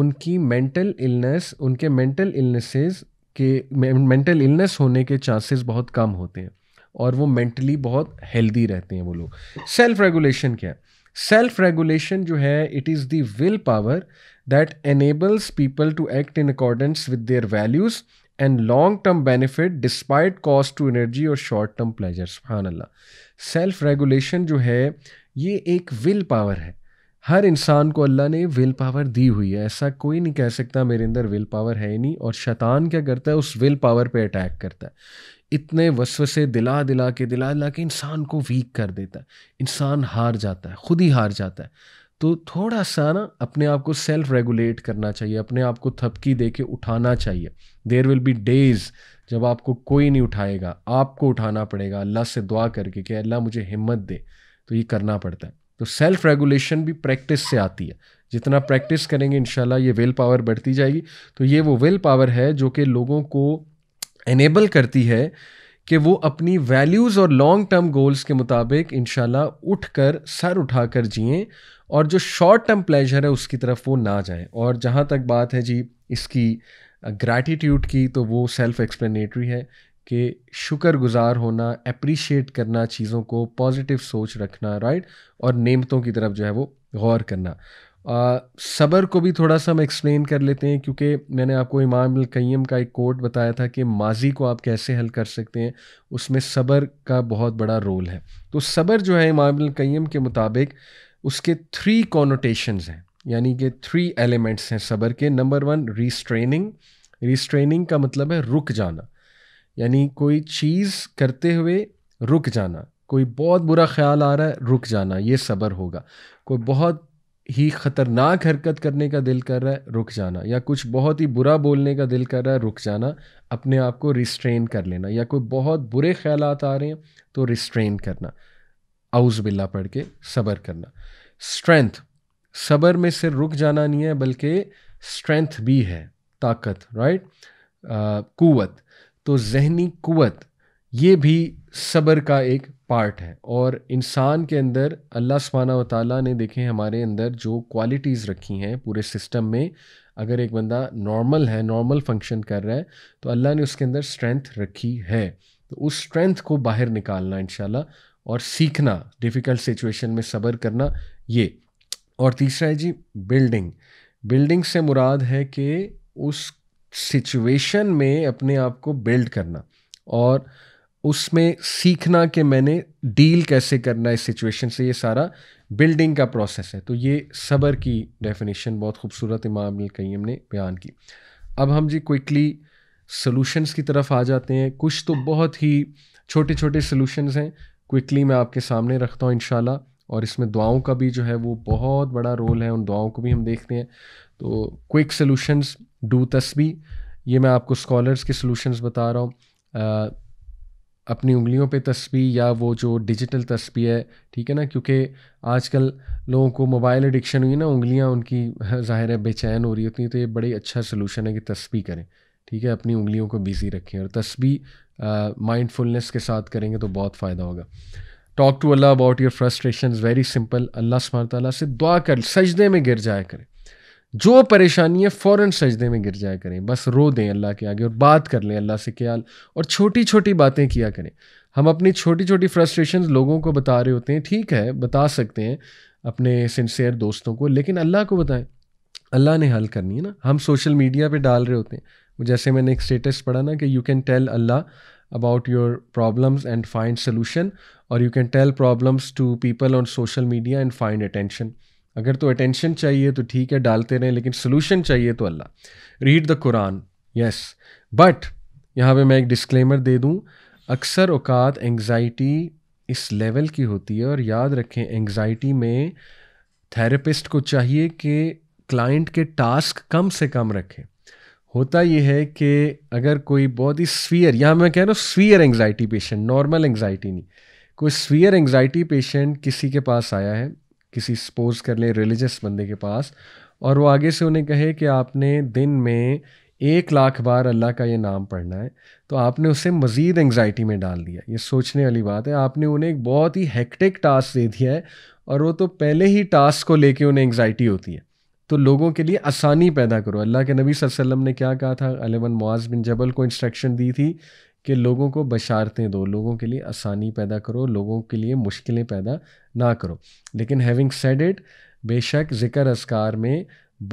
उनकी मेंटल इलनेस उनके मेंटल इलनेसेस के मेंटल इलनेस होने के चांसेस बहुत कम होते हैं और वो मेंटली बहुत हेल्दी रहते हैं वो लोग सेल्फ रेगुलेशन क्या है सेल्फ रेगुलेशन जो है it is the will power that enables people to act in accordance with their values and long term benefit despite cost to energy और शॉर्ट टर्म प्लेजर सुबहान अल्लाह सेल्फ रेगुलेशन जो है ये एक विल पावर है हर इंसान को अल्लाह ने विल पावर दी हुई है ऐसा कोई नहीं कह सकता मेरे अंदर विल पावर है ही नहीं और शैतान क्या करता है उस विल पावर पे अटैक करता है इतने से दिला दिला के दिला दिला के इंसान को वीक कर देता है इंसान हार जाता है खुद ही हार जाता है तो थोड़ा सा ना अपने आप को सेल्फ रेगुलेट करना चाहिए अपने आप को थपकी दे के उठाना चाहिए देर विल बी डेज जब आपको कोई नहीं उठाएगा आपको उठाना पड़ेगा अल्लाह से दुआ करके कि अल्लाह मुझे हिम्मत दे तो ये करना पड़ता है तो सेल्फ रेगुलेशन भी प्रैक्टिस से आती है जितना प्रैक्टिस करेंगे इन ये विल पावर बढ़ती जाएगी तो ये वो विल पावर है जो कि लोगों को इनेबल करती है कि वो अपनी वैल्यूज़ और लॉन्ग टर्म गोल्स के मुताबिक इन उठ कर सर उठा कर जिये और जो शॉर्ट टर्म प्लेजर है उसकी तरफ वो ना जाए और जहाँ तक बात है जी इसकी ग्रैटिट्यूड की तो वो सेल्फ एक्सप्लेनेटरी है कि शुक्रगुजार होना अप्रिशिएट करना चीज़ों को पॉजिटिव सोच रखना राइट और नेमतों की तरफ जो है वो गौर करना सब्र को भी थोड़ा सा हम एक्सप्लेन कर लेते हैं क्योंकि मैंने आपको इमाम कईम का एक कोट बताया था कि माजी को आप कैसे हल कर सकते हैं उसमें सब्र का बहुत बड़ा रोल है तो सब्र जो है इमाम कईम के मुताबिक उसके थ्री कॉनोटेशंस हैं यानी कि थ्री एलिमेंट्स हैं सबर के नंबर वन रिस्ट्रेनिंग रिस्ट्रेनिंग का मतलब है रुक जाना यानी कोई चीज़ करते हुए रुक जाना कोई बहुत बुरा ख्याल आ रहा है रुक जाना ये सबर होगा कोई बहुत ही ख़तरनाक हरकत करने का दिल कर रहा है रुक जाना या कुछ बहुत ही बुरा बोलने का दिल कर रहा है रुक जाना अपने आप को रिस्ट्रेन कर लेना या कोई बहुत बुरे ख्याल आ रहे हैं तो रिस्ट्रेन करना आउज़बिल्ला पढ़ के सबर करना स्ट्रेंथ सबर में सिर्फ रुक जाना नहीं है बल्कि स्ट्रेंथ भी है ताकत राइट uh, कुवत तो जहनी कुवत ये भी सब्र का एक पार्ट है और इंसान के अंदर अल्लाह सुबहाना ताली ने देखें हमारे अंदर जो क्वालिटीज़ रखी हैं पूरे सिस्टम में अगर एक बंदा नॉर्मल है नॉर्मल फंक्शन कर रहा है तो अल्लाह ने उसके अंदर स्ट्रेंथ रखी है तो उस स्ट्रेंथ को बाहर निकालना इन और सीखना डिफ़िकल्ट सिचुएशन में सब्र करना ये और तीसरा है जी बिल्डिंग बिल्डिंग से मुराद है कि उस सिचुएशन में अपने आप को बिल्ड करना और उसमें सीखना कि मैंने डील कैसे करना है इस सिचुएशन से ये सारा बिल्डिंग का प्रोसेस है तो ये सब्र की डेफिनेशन बहुत खूबसूरत इमाम कईम ने बयान की अब हम जी क्विकली सॉल्यूशंस की तरफ आ जाते हैं कुछ तो बहुत ही छोटे छोटे सॉल्यूशंस हैं क्विकली मैं आपके सामने रखता हूँ इन और इसमें दुआओं का भी जो है वो बहुत बड़ा रोल है उन दुआओं को भी हम देखते हैं तो क्विक सोलूशंस डू तस्बी ये मैं आपको स्कॉलर्स के सोलूशंस बता रहा हूँ अपनी उंगलियों पे तस्वीर या वो जो डिजिटल तस्वीर है ठीक है ना क्योंकि आजकल लोगों को मोबाइल एडिक्शन हुई ना उंगलियाँ उनकी ज़ाहिर है बेचैन हो रही होती हैं तो ये बड़ी अच्छा सलूशन है कि तस्वीर करें ठीक है अपनी उंगलियों को बिजी रखें और तस्बी माइंडफुलनेस के साथ करेंगे तो बहुत फ़ायदा होगा talk to Allah about your frustration very simple Allah स्मार ताली से दुआ कर सजदे में गिर जाया करें जो परेशानी है फ़ौर सजदे में गिर जाया करें बस रो दें अल्लाह के आगे और बात कर लें अल्लाह से क्या और छोटी छोटी बातें किया करें हम अपनी छोटी छोटी फ्रस्ट्रेशन लोगों को बता रहे होते हैं ठीक है बता सकते हैं अपने सिंसेयर दोस्तों को लेकिन अल्लाह को बताएं अल्लाह ने हल करनी है ना हम सोशल मीडिया पे डाल रहे होते हैं जैसे मैंने एक स्टेटस पढ़ा ना कि you can tell Allah about your problems and find solution और you can tell problems to people on social media and find attention अगर तो अटेंशन चाहिए तो ठीक है डालते रहें लेकिन सोल्यूशन चाहिए तो Allah read the Quran yes but यहाँ पे मैं एक डिस्क्लेमर दे दूँ अक्सर औकात एंग्जाइटी इस लेवल की होती है और याद रखें एंगजाइटी में थेरेपिस्ट को चाहिए कि क्लाइंट के टास्क कम से कम रखें होता ये है कि अगर कोई बहुत ही स्वीयर यहाँ मैं कह रहा हूँ severe anxiety patient normal anxiety नहीं कोई स्वीयर एंगजाइटी पेशेंट किसी के पास आया है किसी स्पोज़ कर ले रिलीजियस बंदे के पास और वो आगे से उन्हें कहे कि आपने दिन में एक लाख बार अल्लाह का ये नाम पढ़ना है तो आपने उसे मज़ीद एंगजाइटी में डाल दिया ये सोचने वाली बात है आपने उन्हें एक बहुत ही हेक्टिक टास्क दे दिया है और वो तो पहले ही टास्क को लेके उन्हें एंगजाइटी होती है तो लोगों के लिए आसानी पैदा करो अल्लाह के नबी वसल्लम ने क्या कहा था अलेवन मुआज़ बिन जबल को इंस्ट्रक्शन दी थी कि लोगों को बशारतें दो लोगों के लिए आसानी पैदा करो लोगों के लिए मुश्किलें पैदा ना करो लेकिन हैविंग सेड इट बेशक ज़िक्र असकार में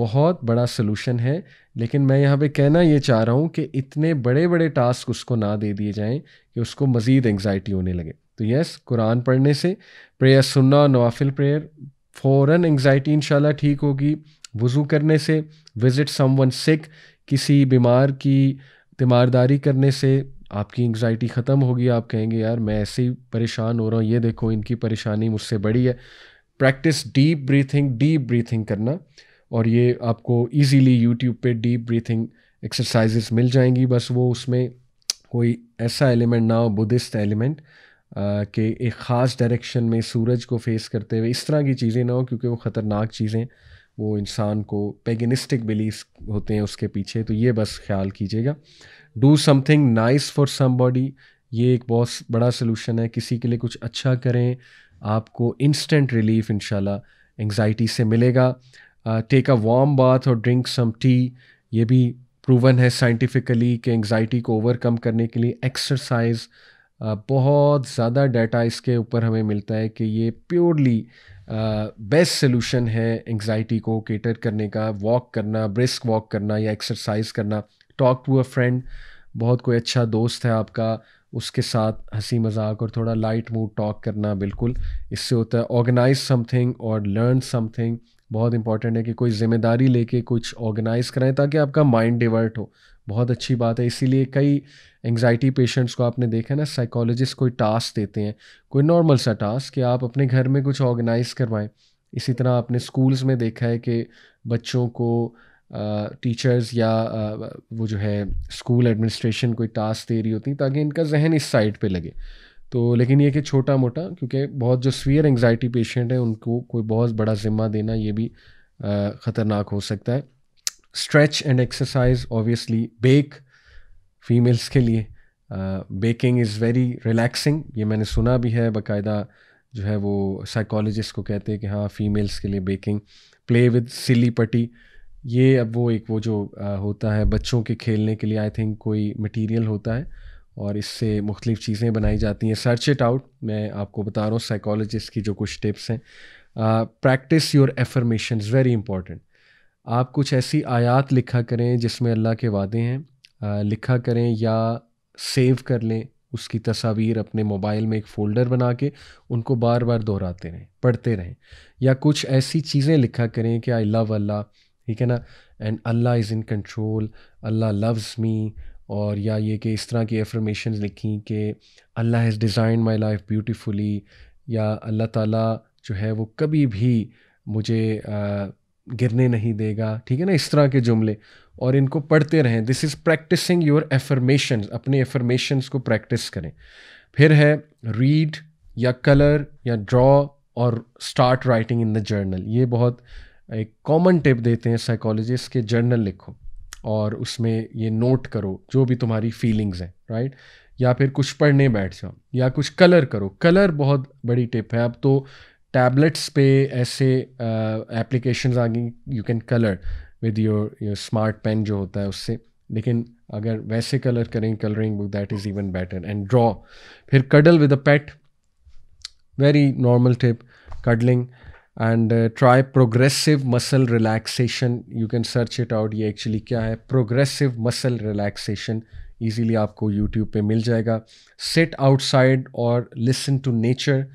बहुत बड़ा सलूशन है लेकिन मैं यहाँ पे कहना ये चाह रहा हूँ कि इतने बड़े बड़े टास्क उसको ना दे दिए जाएँ कि उसको मज़ीद एंग्जाइटी होने लगे तो यस कुरान पढ़ने से प्रेयर सुनना नवाफिल प्रेयर फ़ौर एंगज़ाइटी इन ठीक होगी वज़ू करने से विज़िट समवन सिक किसी बीमार की तीमारदारी करने से आपकी एंग्जाइटी ख़त्म होगी आप कहेंगे यार मैं ऐसे ही परेशान हो रहा हूँ ये देखो इनकी परेशानी मुझसे बड़ी है practice deep breathing deep breathing करना और ये आपको ईज़ीली यूट्यूब पे डीप ब्रीथिंग एक्सरसाइजेस मिल जाएंगी बस वो उसमें कोई ऐसा एलिमेंट ना हो बुद्धिस्ट एलिमेंट के एक ख़ास डायरेक्शन में सूरज को फेस करते हुए इस तरह की चीज़ें ना हो क्योंकि वो ख़तरनाक चीज़ें वो इंसान को पेगनिस्टिक बिलीव होते हैं उसके पीछे तो ये बस ख्याल कीजिएगा do something nice for somebody ये एक बहुत बड़ा सोलूशन है किसी के लिए कुछ अच्छा करें आपको इंस्टेंट रिलीफ इन एंग्जाइटी से मिलेगा टेक अ वार्म बाथ और ड्रिंक सम टी ये भी प्रूवन है साइंटिफिकली कि एंग्जाइटी को ओवरकम करने के लिए एक्सरसाइज uh, बहुत ज़्यादा डाटा इसके ऊपर हमें मिलता है कि ये प्योरली बेस्ट सोल्यूशन है एंगजाइटी को केटर करने का वॉक करना ब्रिस्क वॉक करना या एक्सरसाइज करना टॉक टू अ फ्रेंड बहुत कोई अच्छा दोस्त है आपका उसके साथ हंसी मजाक और थोड़ा लाइट मूड टॉक करना बिल्कुल इससे होता है ऑर्गेनाइज समथिंग और लर्न समथिंग बहुत इंपॉर्टेंट है कि कोई जिम्मेदारी लेके कुछ ऑर्गेनाइज कराएं ताकि आपका माइंड डिवर्ट हो बहुत अच्छी बात है इसीलिए कई एंग्जाइटी पेशेंट्स को आपने देखा ना साइकोलॉजिस्ट कोई टास्क देते हैं कोई नॉर्मल सा टास्क कि आप अपने घर में कुछ ऑर्गेनाइज करवाएं इसी तरह आपने स्कूल्स में देखा है कि बच्चों को टीचर्स या uh, वो जो है स्कूल एडमिनिस्ट्रेशन कोई टास्क दे रही होती ताकि इनका जहन इस साइड पे लगे तो लेकिन ये कि छोटा मोटा क्योंकि बहुत जो स्वीयर एंग्जाइटी पेशेंट है उनको कोई बहुत बड़ा ज़िम्मा देना ये भी ख़तरनाक हो सकता है stretch and exercise obviously bake females के लिए बेकिंग इज़ वेरी रिलैक्सिंग ये मैंने सुना भी है बाकायदा जो है वो साइकोलॉजिस्ट को कहते हैं कि हाँ फीमेल्स के लिए बेकिंग प्ले विद सिली पट्टी ये अब वो एक वो जो आ, uh, होता है बच्चों के खेलने के लिए आई थिंक कोई मटेरियल होता है और इससे मुख्तलिफ चीज़ें बनाई जाती हैं सर्च इट आउट मैं आपको बता रहा हूँ साइकोलॉजिस्ट की जो कुछ टिप्स हैं practice your affirmation very important आप कुछ ऐसी आयात लिखा करें जिसमें अल्लाह के वादे हैं लिखा करें या सेव कर लें उसकी तस्वीर अपने मोबाइल में एक फ़ोल्डर बना के उनको बार बार दोहराते रहें पढ़ते रहें या कुछ ऐसी चीज़ें लिखा करें कि आई लव अल्लाह ठीक है ना and Allah is in control Allah loves me और या ये कि इस तरह की एफर्मेशन लिखी कि Allah has design my life beautifully या अल्लाह ताला जो है वो कभी भी मुझे आ, गिरने नहीं देगा ठीक है ना इस तरह के जुमले और इनको पढ़ते रहें this is practising your affirmation अपने एफर्मेशन को प्रैक्टिस करें फिर है रीड या कलर या ड्रॉ और start writing in the journal ये बहुत एक कॉमन टिप देते हैं साइकोलॉजिस्ट के जर्नल लिखो और उसमें ये नोट करो जो भी तुम्हारी फीलिंग्स हैं राइट या फिर कुछ पढ़ने बैठ जाओ या कुछ कलर करो कलर बहुत बड़ी टिप है अब तो टैबलेट्स पे ऐसे एप्लीकेशंस आ गई you can colour with your your smart pen जो होता है उससे लेकिन अगर वैसे कलर करें colouring book that is even better and draw फिर cuddle with a pet very normal tip cuddling and try progressive muscle relaxation you can search it out ये एक्चुअली क्या है प्रोग्रेसिव मसल रिलैक्सेशन ईजीली आपको YouTube पर मिल जाएगा sit outside और listen to nature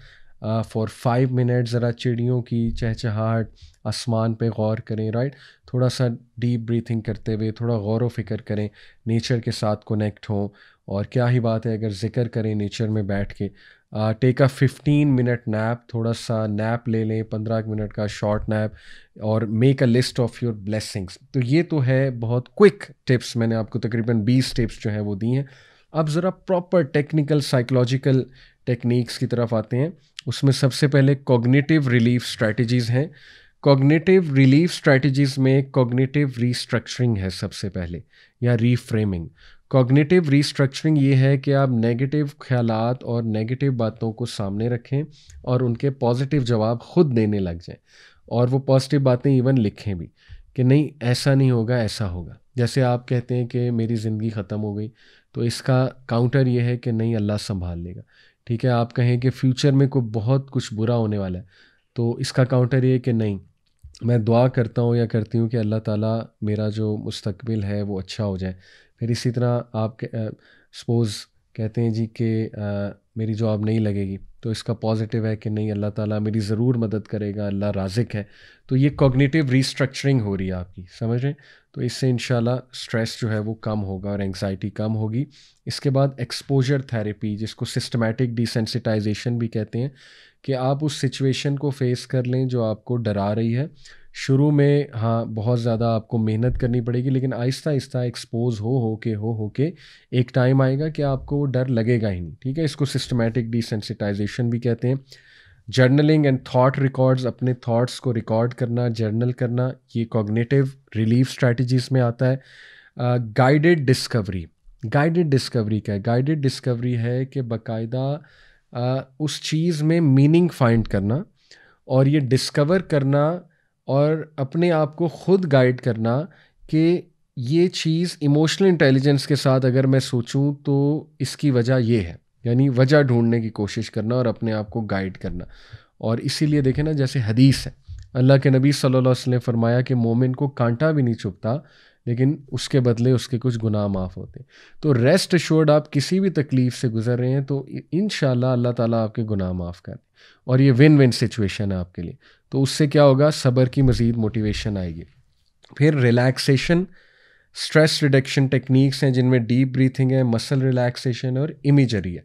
for five minute ज़रा चिड़ियों की चहचहाट आसमान पे गौर करें राइट थोड़ा सा डीप ब्रीथिंग करते हुए थोड़ा गौर व फिक्र करें नेचर के साथ कनेक्ट हों और क्या ही बात है अगर ज़िक्र करें नेचर में बैठ के take a fifteen minute nap थोड़ा सा नैप ले लें पंद्रह मिनट का शॉर्ट नैप और make a list of your blessings तो ये तो है बहुत क्विक टिप्स मैंने आपको तकरीबन बीस टिप्स जो हैं वो दी हैं अब ज़रा प्रॉपर टेक्निकल साइकोलॉजिकल टेक्निक्स की तरफ आते हैं उसमें सबसे पहले कॉग्निटिव रिलीफ स्ट्रैटेजीज़ हैं कॉग्निटिव रिलीफ स्ट्रैटेजीज़ में कॉग्निटिव रीस्ट्रक्चरिंग है सबसे पहले या रीफ्रेमिंग कॉग्निटिव रीस्ट्रक्चरिंग ये है कि आप नेगेटिव ख्याल और नेगेटिव बातों को सामने रखें और उनके पॉजिटिव जवाब खुद देने लग जाएं और वो पॉजिटिव बातें इवन लिखें भी कि नहीं ऐसा नहीं होगा ऐसा होगा जैसे आप कहते हैं कि मेरी ज़िंदगी ख़त्म हो गई तो इसका काउंटर ये है कि नहीं अल्लाह संभाल लेगा ठीक है आप कहें कि फ्यूचर में कोई बहुत कुछ बुरा होने वाला है तो इसका काउंटर ये कि नहीं मैं दुआ करता हूँ या करती हूँ कि अल्लाह ताला मेरा जो मुस्तकबिल है वो अच्छा हो जाए फिर इसी तरह आप सपोज़ कहते हैं जी कि मेरी जॉब नहीं लगेगी तो इसका पॉजिटिव है कि नहीं अल्लाह ताला मेरी ज़रूर मदद करेगा अल्लाह राजिक है तो ये कॉग्निटिव रीस्ट्रक्चरिंग हो रही है आपकी समझ रहे तो इससे इन स्ट्रेस जो है वो कम होगा और एंगजाइटी कम होगी इसके बाद एक्सपोजर थेरेपी जिसको सिस्टमेटिक डिसेंसिटाइजेशन भी कहते हैं कि आप उस सिचुएशन को फेस कर लें जो आपको डरा रही है शुरू में हाँ बहुत ज़्यादा आपको मेहनत करनी पड़ेगी लेकिन आहिस्ता आहिस्ता एक्सपोज हो हो के हो हो के एक टाइम आएगा कि आपको डर लगेगा ही नहीं ठीक है इसको सिस्टमेटिक डिसेंसिटाइजेशन भी कहते हैं जर्नलिंग एंड थॉट रिकॉर्ड्स अपने थॉट्स को रिकॉर्ड करना जर्नल करना ये कॉग्नेटिव रिलीफ स्ट्रैटेजीज में आता है गाइडेड डिस्कवरी गाइडेड डिस्कवरी क्या है गाइडेड डिस्कवरी है कि बाकायदा uh, उस चीज़ में मीनिंग फाइंड करना और ये डिस्कवर करना और अपने आप को खुद गाइड करना कि ये चीज़ इमोशनल इंटेलिजेंस के साथ अगर मैं सोचूं तो इसकी वजह ये है यानी वजह ढूंढने की कोशिश करना और अपने आप को गाइड करना और इसीलिए देखें ना जैसे हदीस है अल्लाह के नबी सल्लल्लाहु अलैहि वसल्लम ने फरमाया कि मोमिन को कांटा भी नहीं चुभता लेकिन उसके बदले उसके कुछ गुनाह माफ़ होते तो रेस्ट एश्योर्ड आप किसी भी तकलीफ़ से गुजर रहे हैं तो इन अल्लाह ताला आपके गुनाह माफ़ करें और ये विन विन सिचुएशन है आपके लिए तो उससे क्या होगा सबर की मज़ीद मोटिवेशन आएगी फिर रिलैक्सेशन स्ट्रेस रिडक्शन टेक्निक्स हैं जिनमें डीप ब्रीथिंग है मसल रिलैक्सेशन और इमेजरी है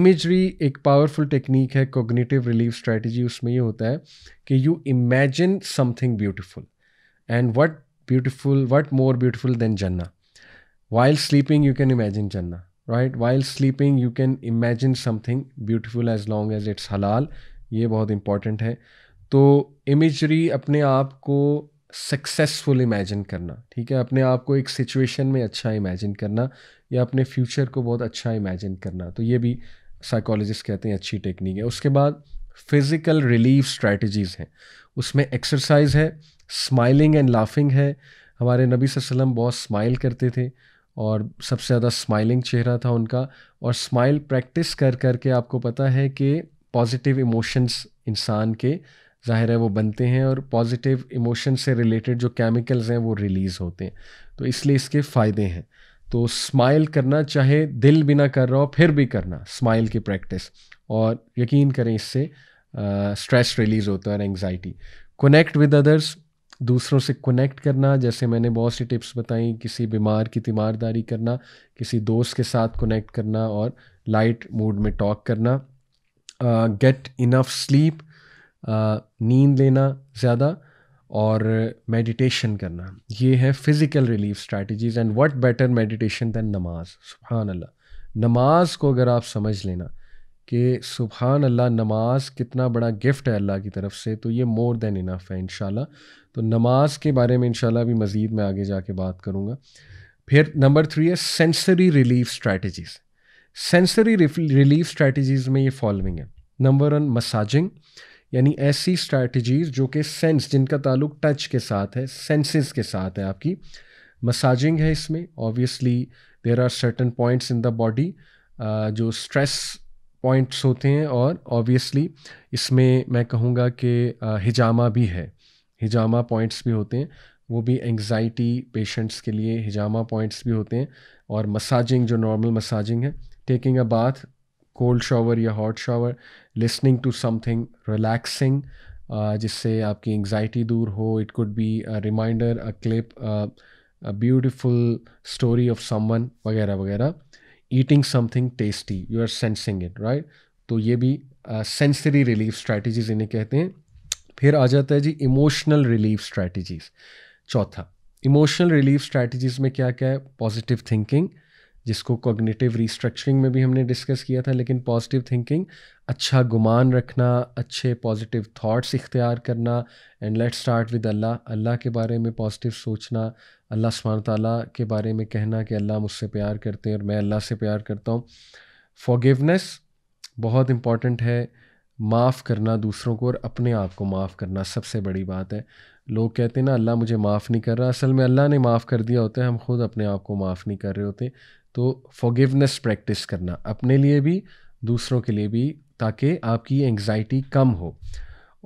इमेजरी एक पावरफुल टेक्निक है कोग्निटिव रिलीफ स्ट्रेटजी उसमें ये होता है कि you imagine something beautiful and what beautiful what more beautiful than जन्ना while sleeping you can imagine जन्ना right while sleeping you can imagine something beautiful as long as it's हलाल ये बहुत इंपॉर्टेंट है तो इमेजरी अपने आप को सक्सेसफुल इमेजिन करना ठीक है अपने आप को एक सिचुएशन में अच्छा इमेजिन करना या अपने फ्यूचर को बहुत अच्छा इमेजिन करना तो ये भी साइकोलॉजिस्ट कहते हैं अच्छी टेक्निक है उसके बाद फिज़िकल रिलीफ स्ट्रैटेजीज़ हैं उसमें एक्सरसाइज है स्माइलिंग एंड लाफिंग है हमारे नबी वसल्लम बहुत स्माइल करते थे और सबसे ज़्यादा स्माइलिंग चेहरा था उनका और स्माइल प्रैक्टिस कर कर के आपको पता है कि पॉजिटिव इमोशंस इंसान के ज़ाहिर है वो बनते हैं और पॉजिटिव इमोशन से रिलेटेड जो केमिकल्स हैं वो रिलीज़ होते हैं तो इसलिए इसके फ़ायदे हैं तो स्माइल करना चाहे दिल भी ना कर रहा हो फिर भी करना स्माइल की प्रैक्टिस और यकीन करें इससे स्ट्रेस रिलीज़ होता है और एंगजाइटी कनेक्ट विद अदर्स दूसरों से कनेक्ट करना जैसे मैंने बहुत सी टिप्स बताई किसी बीमार की तीमारदारी करना किसी दोस्त के साथ कनेक्ट करना और लाइट मूड में टॉक करना गेट इनफ स्लीप नींद लेना ज़्यादा और मेडिटेशन करना ये है physical relief strategies and what better meditation than नमाज सुबहान अल्लाह नमाज को अगर आप समझ लेना कि सुबहान अल्लाह नमाज कितना बड़ा गिफ्ट है अल्लाह की तरफ से तो ये मोर देन इनफ है इन तो नमाज के बारे में इन अभी मज़ीद मैं आगे जाके बात करूँगा फिर नंबर थ्री है sensory relief strategies sensory relief strategies में ये फॉलोइंग है नंबर वन मसाजिंग यानी ऐसी स्ट्रैटेजीज जो कि सेंस जिनका ताल्लुक टच के साथ है सेंसेस के साथ है आपकी मसाजिंग है इसमें obviously there are certain points in the body जो स्ट्रेस पॉइंट्स होते हैं और ऑब्वियसली इसमें मैं कहूँगा कि हिजामा भी है हिजामा पॉइंट्स भी होते हैं वो भी एंग्जाइटी पेशेंट्स के लिए हिजामा पॉइंट्स भी होते हैं और मसाजिंग जो नॉर्मल मसाजिंग है taking a bath cold shower या hot shower listening to something relaxing जिससे आपकी एंग्जाइटी दूर हो it could be reminder a clip beautiful story of someone वगैरह वगैरह eating something tasty you are sensing it right तो ये भी सेंसरी रिलीफ स्ट्रैटेजीज इन्हें कहते हैं फिर आ जाता है जी इमोशनल रिलीफ स्ट्रैटेजीज चौथा इमोशनल रिलीफ स्ट्रैटेजीज में क्या क्या है पॉजिटिव थिंकिंग जिसको कॉग्निटिव रिस्ट्रक्चरिंग में भी हमने डिस्कस किया था लेकिन पॉजिटिव थिंकिंग अच्छा गुमान रखना अच्छे पॉजिटिव थॉट्स इख्तियार करना and let start with Allah Allah के बारे में पॉजिटिव सोचना अल्लाह सुबह ताला के बारे में कहना कि अल्लाह मुझसे प्यार करते हैं और मैं अल्लाह से प्यार करता हूँ फॉगिवनेस बहुत इम्पॉर्टेंट है माफ़ करना दूसरों को और अपने आप को माफ़ करना सबसे बड़ी बात है लोग कहते हैं ना अल्लाह मुझे माफ़ नहीं कर रहा असल में अल्लाह ने माफ़ कर दिया होता है हम खुद अपने आप को माफ़ नहीं कर रहे होते तो फॉगिवनेस प्रैक्टिस करना अपने लिए भी दूसरों के लिए भी ताकि आपकी एंग्ज़ाइटी कम हो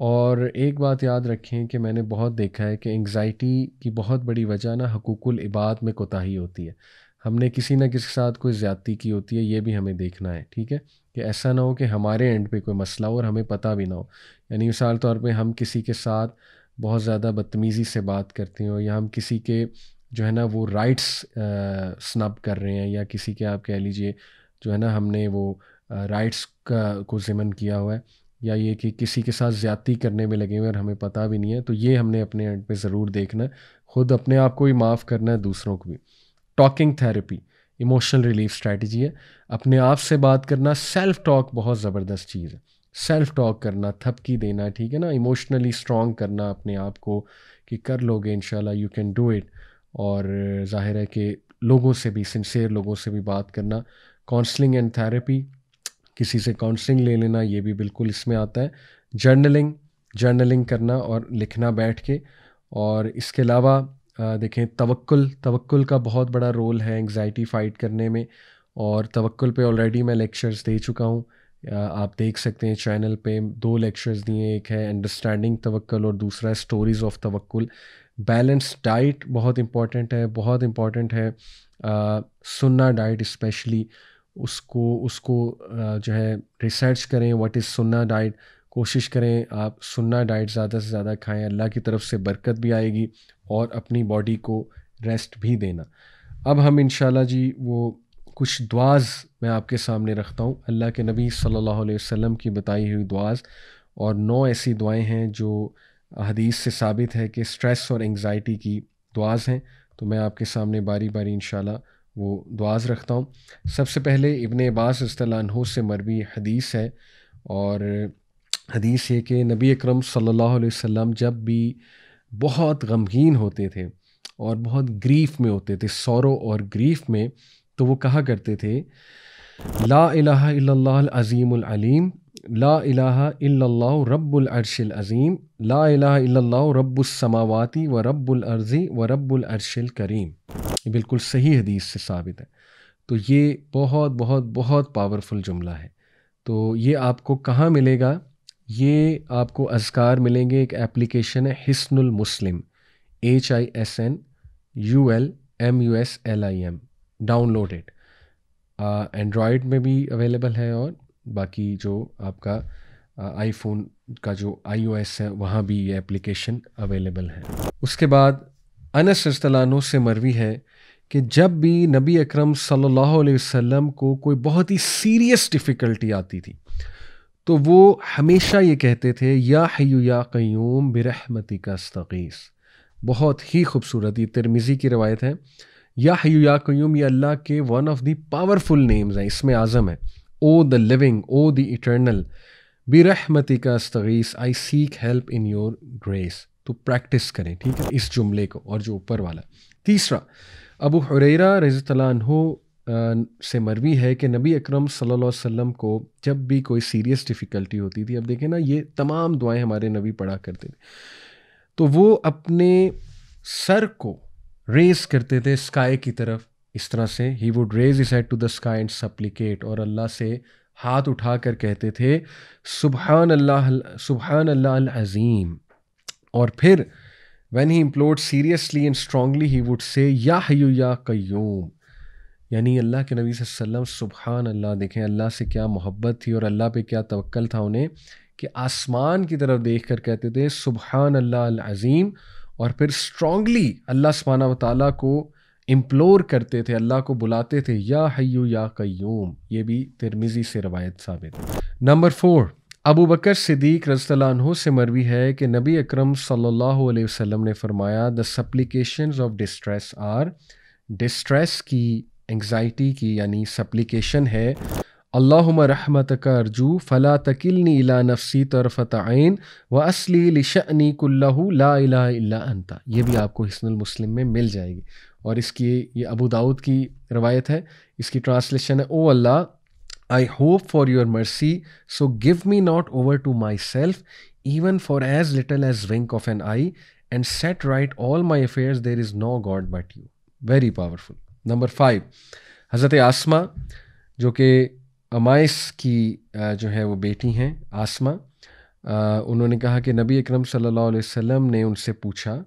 और एक बात याद रखें कि मैंने बहुत देखा है कि एंग्ज़ाइटी की बहुत बड़ी वजह ना हकूकुल इबाद में कोताही होती है हमने किसी ना किसी के साथ कोई ज़्यादती की होती है ये भी हमें देखना है ठीक है कि ऐसा ना हो कि हमारे एंड पे कोई मसला हो और हमें पता भी ना हो यानी मिसाल तौर पे हम किसी के साथ बहुत ज़्यादा बदतमीज़ी से बात करते हो या हम किसी के जो है ना वो राइट्स स्नब कर रहे हैं या किसी के आप कह लीजिए जो है ना हमने वो राइट्स का को ज़िमन किया हुआ है या ये कि किसी के साथ ज़्यादती करने में लगे हुए और हमें पता भी नहीं है तो ये हमने अपने एंड पे ज़रूर देखना खुद अपने आप को भी माफ़ करना है दूसरों को भी talking therapy emotional relief strategy है अपने आप से बात करना सेल्फ टॉक बहुत ज़बरदस्त चीज़ है सेल्फ टॉक करना थपकी देना ठीक है ना इमोशनली स्ट्रॉन्ग करना अपने आप को कि कर लोगे इन यू कैन डू इट और जाहिर है कि लोगों से भी सिंसेर लोगों से भी बात करना काउंसलिंग एंड थेरेपी किसी से काउंसलिंग ले लेना ये भी बिल्कुल इसमें आता है जर्नलिंग जर्नलिंग करना और लिखना बैठ के और इसके अलावा देखें तवक्ल तवक्ल का बहुत बड़ा रोल है एंगजाइटी फ़ाइट करने में और तवक्ल पे ऑलरेडी मैं लेक्चर्स दे चुका हूँ आप देख सकते हैं चैनल पे दो लेक्चर्स दिए एक है अंडरस्टैंडिंग तवक्ल और दूसरा है स्टोरीज़ ऑफ तवक्ल बैलेंस डाइट बहुत इम्पॉर्टेंट है बहुत इम्पॉर्टेंट है आ, सुन्ना डाइट स्पेशली उसको उसको आ, जो है रिसर्च करें व्हाट इज़ सुन्ना डाइट कोशिश करें आप सुन्ना डाइट ज़्यादा से ज़्यादा खाएं अल्लाह की तरफ से बरकत भी आएगी और अपनी बॉडी को रेस्ट भी देना अब हम इन जी वो कुछ दुआज मैं आपके सामने रखता हूँ अल्लाह के नबी सल्लल्लाहु अलैहि वसल्लम की बताई हुई दुआज और नौ ऐसी दुआएं हैं जो हदीस से साबित है कि स्ट्रेस और एंगज़ाइटी की दुआज़ हैं तो मैं आपके सामने बारी बारी इन वो दुआज़ रखता हूँ सबसे पहले इबन अब्बास से मरबी हदीस है और हदीस ये कि नबी अकरम सल्लल्लाहु अलैहि वसल्लम जब भी बहुत गमगीन होते थे और बहुत ग्रीफ में होते थे सौरव और ग्रीफ में तो वो कहा करते थे ला अज़ीम अलीम ला इलाहा इल्लल्लाहु अज़ीम ला अला रबुलसमावती व रबुलरज़ी व रब्बुल अरशिल करीम ये बिल्कुल सही हदीस से साबित है तो ये बहुत बहुत बहुत पावरफुल जुमला है तो ये आपको कहाँ मिलेगा ये आपको अजकार मिलेंगे एक एप्लीकेशन है Hisnul Muslim H I S N U L M U S L I M downloaded Android में भी अवेलेबल है और बाकी जो आपका आईफोन का जो आईओएस है वहाँ भी ये एप्लीकेशन अवेलेबल है उसके बाद अनस रसतलानों से मरवी है कि जब भी नबी अकरम सल्लल्लाहु अलैहि वसल्लम को कोई बहुत ही सीरियस डिफ़िकल्टी आती थी तो वो हमेशा ये कहते थे या हयू या क्यूम बिरहमती का स्तीस बहुत ही खूबसूरत ये तिरमिज़ी की रवायत है या हयू या क्यूम ये अल्लाह के one of the powerful names हैं इसमें आज़म है O the living O the eternal बी रहमती का स्तगीस I seek help in your grace तो प्रैक्टिस करें ठीक है इस जुमले को और जो ऊपर वाला तीसरा अबू हुरैरा रज़तलानहो से मरवी है कि नबी अकरम सल्लल्लाहु अलैहि वसल्लम को जब भी कोई सीरियस डिफ़िकल्टी होती थी अब देखें ना ये तमाम दुआएं हमारे नबी पढ़ा करते थे तो वो अपने सर को रेस करते थे स्काई की तरफ इस तरह से ही would raise his head to the sky and supplicate और अल्लाह से हाथ उठा कर कहते थे सुबहान अल्लाह सुबहान अल्लाह अज़ीम और फिर when he implored seriously and strongly he would say या हयू या कयूम यानी अल्लाह के नबी वसल्लम सुबहान अल्लाह देखें अल्लाह से क्या मोहब्बत थी और अल्लाह पे क्या तवक्ल था उन्हें कि आसमान की तरफ देख कर कहते थे सुबहान अल्लाह अज़ीम और फिर स्ट्रांगली अल्लाह सुबहाना वाली को इम्प्लोर करते थे अल्लाह को बुलाते थे या हयू या कयूम ये भी तिरमिज़ी से रवायत साबित नंबर फोर अबू बकर सिद्दीक रजतलानहों से मरवी है कि नबी अकरम सल्लल्लाहु अलैहि वसल्लम ने फरमाया the supplication of distress or distress की एंगजाइटी की यानी सप्लिकेशन है अल्लाम रहमत का अर्जू फ़ला तकिलनी इला नफसी तरफ़त व असली लिशनी कुल्लू ला इला अंता ये भी आपको हसन मुस्लिम में मिल जाएगी और इसकी ये अबू दाऊद की रवायत है इसकी ट्रांसलेशन है O Allah I hope for your mercy so give me not over to myself even for as little as wink of an eye and set right all my affairs there is no god but you very powerful number five हज़रत आसमा जो कि अमाइस की जो है वो बेटी हैं आसमा उन्होंने कहा कि नबी अक्रम सल्ला वसम ने उनसे पूछा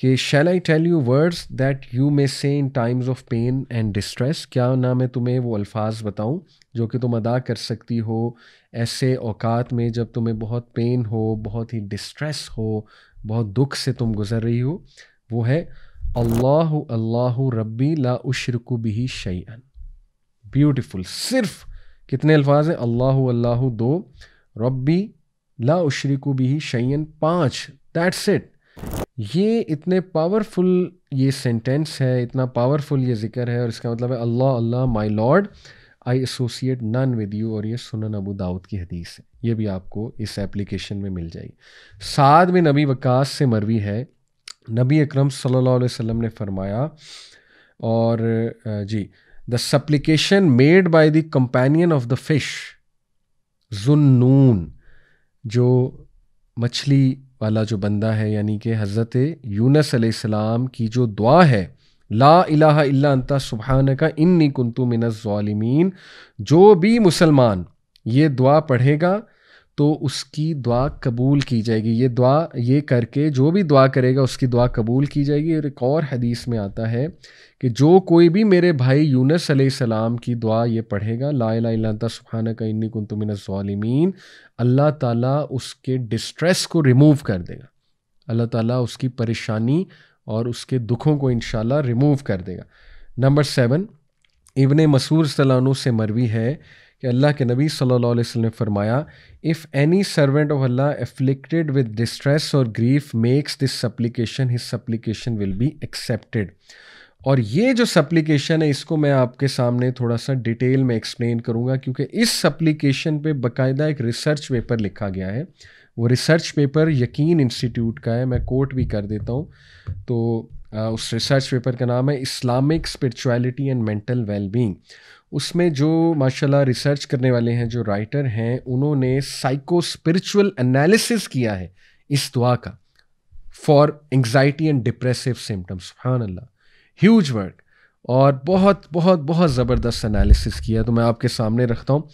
कि shall I tell you words that you may say in times of pain and distress क्या ना मैं तुम्हें वो अल्फाज बताऊँ जो कि तुम अदा कर सकती हो ऐसे औकात में जब तुम्हें बहुत पेन हो बहुत ही डिस्ट्रेस हो बहुत दुख से तुम गुज़र रही हो वो है अल्लाह अल्लाह रब्बी ला उशरकु बिही शैन ब्यूटिफुल सिर्फ कितने अल्फाज हैं अल्लाह अल्लाह दो रब्बी ला उशरकु बिही शैन पाँच दैट्स इट ये इतने पावरफुल ये सेंटेंस है इतना पावरफुल ये जिक्र है और इसका मतलब है Allah Allah my lord I associate none with you और ये सुनन अबू दाऊद की हदीस है ये भी आपको इस एप्लीकेशन में मिल जाएगी साद में नबी वकास से मरवी है नबी अकरम सल्लल्लाहु अलैहि वसल्लम ने फरमाया और जी the supplication made by the companion of the fish Zunnun जो मछली वाला जो बंदा है यानी कि हज़रत यूनस सलाम की जो दुआ है ला इलाहा इल्ला अंता सुबहान का इन्नी कुंतु मिनज़ालमीन जो भी मुसलमान ये दुआ पढ़ेगा तो उसकी दुआ कबूल की जाएगी ये दुआ ये करके जो भी दुआ करेगा उसकी दुआ कबूल की जाएगी और एक और हदीस में आता है कि जो कोई भी मेरे भाई यूनस सलाम की दुआ ये पढ़ेगा ला लाता सुबहाना का इन्नी कुतुमिनज़ालिमीन अल्लाह ताला उसके डिस्ट्रेस को रिमूव कर देगा अल्लाह ताला उसकी परेशानी और उसके दुखों को इन रिमूव कर देगा नंबर सेवन इबन मसूर सलानों से मरवी है कि अल्लाह के नबी सल्लल्लाहु अलैहि वसल्लम ने फरमाया if any servant of Allah afflicted with distress और grief makes this supplication his supplication will be accepted और ये जो सप्लीकेशन है इसको मैं आपके सामने थोड़ा सा डिटेल में एक्सप्लेन करूँगा क्योंकि इस सप्लीकेशन पर बाकायदा एक रिसर्च पेपर लिखा गया है वो रिसर्च पेपर यकीन इंस्टीट्यूट का है मैं कोट भी कर देता हूँ तो आ, उस रिसर्च पेपर का नाम है Islamic spirituality and mental wellbeing उसमें जो माशाल्लाह रिसर्च करने वाले हैं जो राइटर हैं उन्होंने साइको स्पिरिचुअल एनालिसिस किया है इस दुआ का for anxiety and depressive symptoms सुबहान अल्लाह ह्यूज वर्क और बहुत बहुत बहुत ज़बरदस्त एनालिसिस किया तो मैं आपके सामने रखता हूँ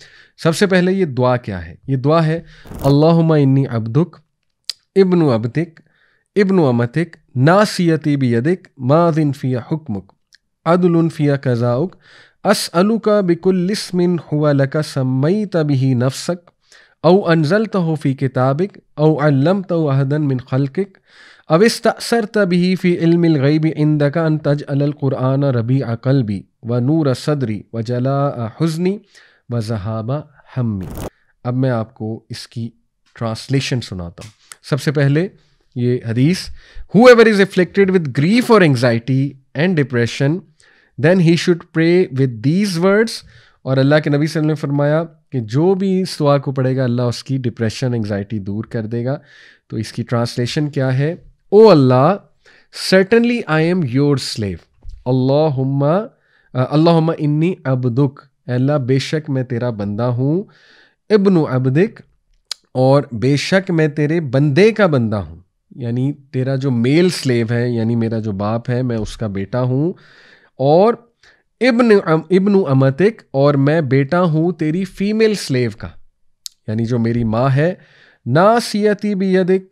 सबसे पहले ये दुआ क्या है ये दुआ है अल्लाहुम्मा इन्नी अब्दुक इब्न अब्दिक इब्न अमतिक नासियती बियदिक मादिन फ़िया हुक्मुक अदलफिया कज़ाउक अस असअलुका बिकुलिसमिन हुआ लका समई तबिही नफसक औ अनजल तो फ़ी किताबिक औ अल्लम तो अहदन मिन खलकिक अविस्तर तबिही फ़ी इल्मिल गईब इंदका अन तज अलकुरान रबी अकलबी व नूर सदरी व जला हजनी व जहाबा हम्मी अब मैं आपको इसकी ट्रांसलेशन सुनाता हूँ सबसे पहले ये हदीस whoever is afflicted with grief और anxiety and depression then he should pray with these words और अल्लाह के नबी वसल्लम ने फरमाया कि जो भी इस दुआ को पढ़ेगा अल्लाह उसकी डिप्रेशन एंगजाइटी दूर कर देगा तो इसकी ट्रांसलेशन क्या है O Allah certainly I am your slave अल्लाहुम्मा अल्लाहुम्मा इन्नी अबदुक अल्लाह बेशक मैं तेरा बंदा हूँ इब्नु अबदिक और बेशक मैं तेरे बंदे का बंदा हूँ यानी तेरा जो मेल स्लेव है यानी मेरा जो बाप है मैं उसका बेटा हूँ और इब्न इब्न अमतिक और मैं बेटा हूँ तेरी फीमेल स्लेव का यानी जो मेरी माँ है ना सियती भी यदिक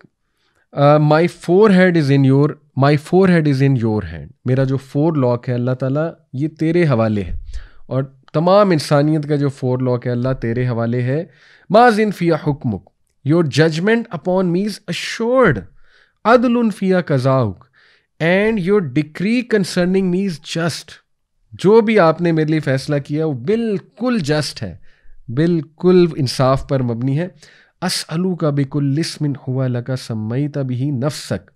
my forehead is in your my forehead is in your hand मेरा जो फोर लॉक है अल्लाह ताला ये तेरे हवाले है और तमाम इंसानियत का जो फोर लॉक है अल्लाह तेरे हवाले है माजिन फ़िया हुक्मुक your judgement upon me is assured अदल फ़िया कज़ाउक and your decree concerning me is just जो भी आपने मेरे लिए फैसला किया वो बिल्कुल जस्ट है बिल्कुल इंसाफ पर मबनी है अस अलू का लिसमिन हुआ समय सम्मई तभी नफसक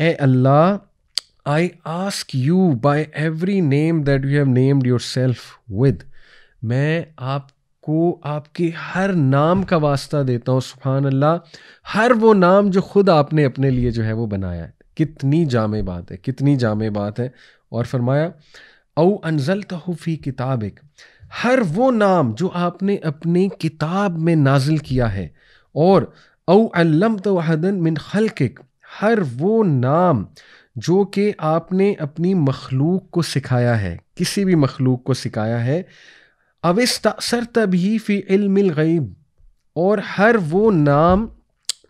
O Allah I ask you by every name that you have named योर सेल्फ विद मैं आपको आपके हर नाम का वास्ता देता हूँ सुबहान अल्लाह हर वो नाम जो खुद आपने अपने लिए जो है वो बनाया है कितनी जाम बात है कितनी जाम बात है और फरमाया औ अनजल तहफ़ी किताब एक हर वो नाम जो आपने अपनी किताब में नाजिल किया है और औ तो तहदन मिन खलकिक हर वो नाम जो कि आपने अपनी मखलूक को सिखाया है किसी भी मखलूक को सिखाया है अविस्तर तभी फ़ी इल्मिल गईब और हर वो नाम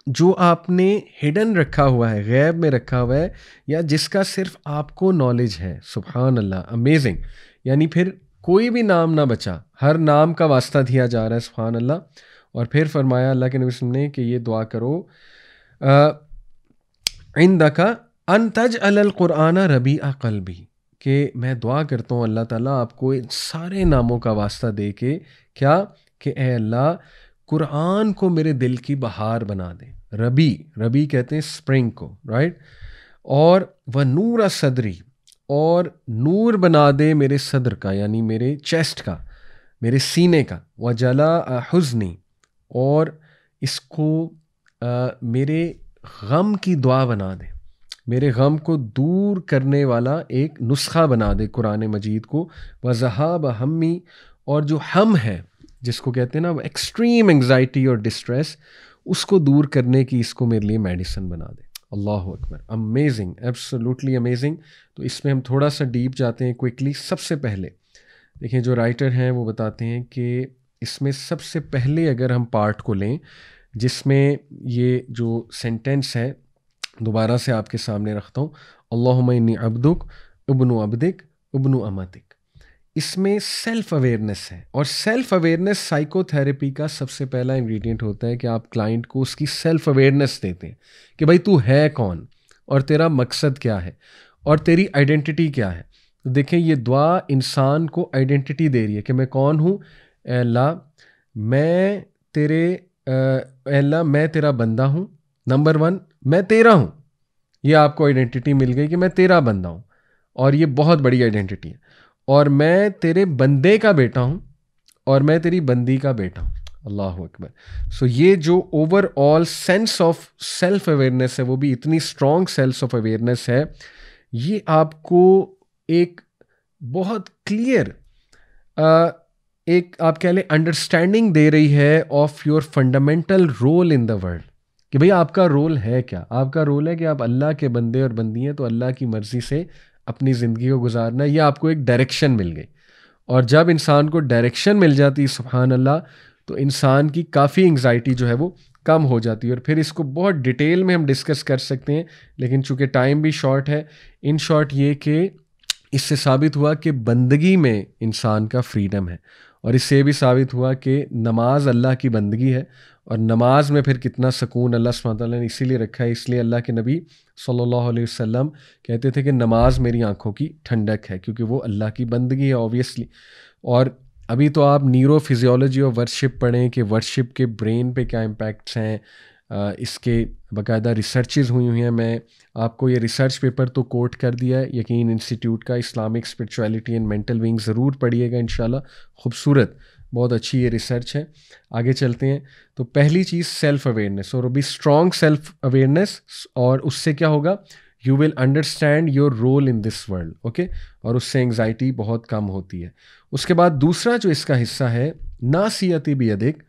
जो आपने हिडन रखा हुआ है गैब में रखा हुआ है या जिसका सिर्फ आपको नॉलेज है सुबहान अल्लाह अमेजिंग यानी फिर कोई भी नाम ना बचा हर नाम का वास्ता दिया जा रहा है सुबहान अल्लाह और फिर फरमाया अल्लाह के नबी ने कि ये दुआ करो इन का तज अल कुराना रबी भी कि मैं दुआ करता हूँ अल्लाह ताला आपको इन सारे नामों का वास्ता दे के क्या कि ए अल्लाह कुरान को मेरे दिल की बहार बना दे रबी रबी कहते हैं स्प्रिंग को राइट और वह नूर सदरी और नूर बना दे मेरे सदर का यानी मेरे चेस्ट का मेरे सीने का व जला हजनी और इसको आ, मेरे गम की दुआ बना दे मेरे गम को दूर करने वाला एक नुस्खा बना दे कुरान मजीद को वजहा हम्मी और जो हम है जिसको कहते हैं ना एक्सट्रीम एंगजाइटी और डिस्ट्रेस उसको दूर करने की इसको मेरे लिए मेडिसिन बना दे अल्लाह अकबर अमेजिंग एब्सोलूटली अमेजिंग तो इसमें हम थोड़ा सा डीप जाते हैं क्विकली सबसे पहले देखिए जो राइटर हैं वो बताते हैं कि इसमें सबसे पहले अगर हम पार्ट को लें जिसमें ये जो सेंटेंस है दोबारा से आपके सामने रखता हूँ अल्लाह अब्दुक उबन अबदिक उबन अमतिक इसमें सेल्फ अवेयरनेस है और सेल्फ अवेयरनेस साइकोथेरेपी का सबसे पहला इंग्रेडिएंट होता है कि आप क्लाइंट को उसकी सेल्फ अवेयरनेस देते हैं कि भाई तू है कौन और तेरा मकसद क्या है और तेरी आइडेंटिटी क्या है तो देखें ये दुआ इंसान को आइडेंटिटी दे रही है कि मैं कौन हूँ अल्ला मैं तेरे अल्ला मैं तेरा बंदा हूँ नंबर वन मैं तेरा हूँ ये आपको आइडेंटिटी मिल गई कि मैं तेरा बंदा हूँ और ये बहुत बड़ी आइडेंटिटी है और मैं तेरे बंदे का बेटा हूँ और मैं तेरी बंदी का बेटा हूँ अल्लाह अकबर सो ये जो overall sense of self awareness है वो भी इतनी स्ट्रॉन्ग सेल्स ऑफ अवेयरनेस है ये आपको एक बहुत क्लियर एक आप कह लें अंडरस्टैंडिंग दे रही है of your fundamental role in the world कि भाई आपका रोल है क्या आपका रोल है कि आप अल्लाह के बंदे और बंदी हैं तो अल्लाह की मर्ज़ी से अपनी ज़िंदगी को गुजारना या आपको एक डायरेक्शन मिल गई और जब इंसान को डायरेक्शन मिल जाती है सुबहान अल्लाह तो इंसान की काफ़ी एंग्जाइटी जो है वो कम हो जाती है और फिर इसको बहुत डिटेल में हम डिस्कस कर सकते हैं लेकिन चूंकि टाइम भी शॉर्ट है इन शॉर्ट ये कि इससे साबित हुआ कि बंदगी में इंसान का फ्रीडम है और इससे भी साबित हुआ कि नमाज अल्लाह की बंदगी है और नमाज में फिर कितना सुकून अल्लाह सुबह ने इसीलिए रखा है इसलिए अल्लाह के नबी सल्लल्लाहु अलैहि वसल्लम कहते थे कि नमाज मेरी आंखों की ठंडक है क्योंकि वो अल्लाह की बंदगी है ऑब्वियसली और अभी तो आप नीरो फिजियोलॉजी और वर्शिप पढ़ें कि वर्शिप के ब्रेन पे क्या इम्पैक्ट्स हैं इसके बाकायदा रिसर्चेज हुई हुई हैं मैं आपको ये रिसर्च पेपर तो कोट कर दिया है यकीन इंस्टीट्यूट का Islamic spirituality and mental wellbeing ज़रूर पढ़िएगा इन खूबसूरत बहुत अच्छी ये रिसर्च है आगे चलते हैं तो पहली चीज़ सेल्फ अवेयरनेस और बी स्ट्रॉन्ग सेल्फ अवेयरनेस और उससे क्या होगा you will understand your role in this world okay और उससे एंग्जाइटी बहुत कम होती है उसके बाद दूसरा जो इसका हिस्सा है ना सीयती भी अधिक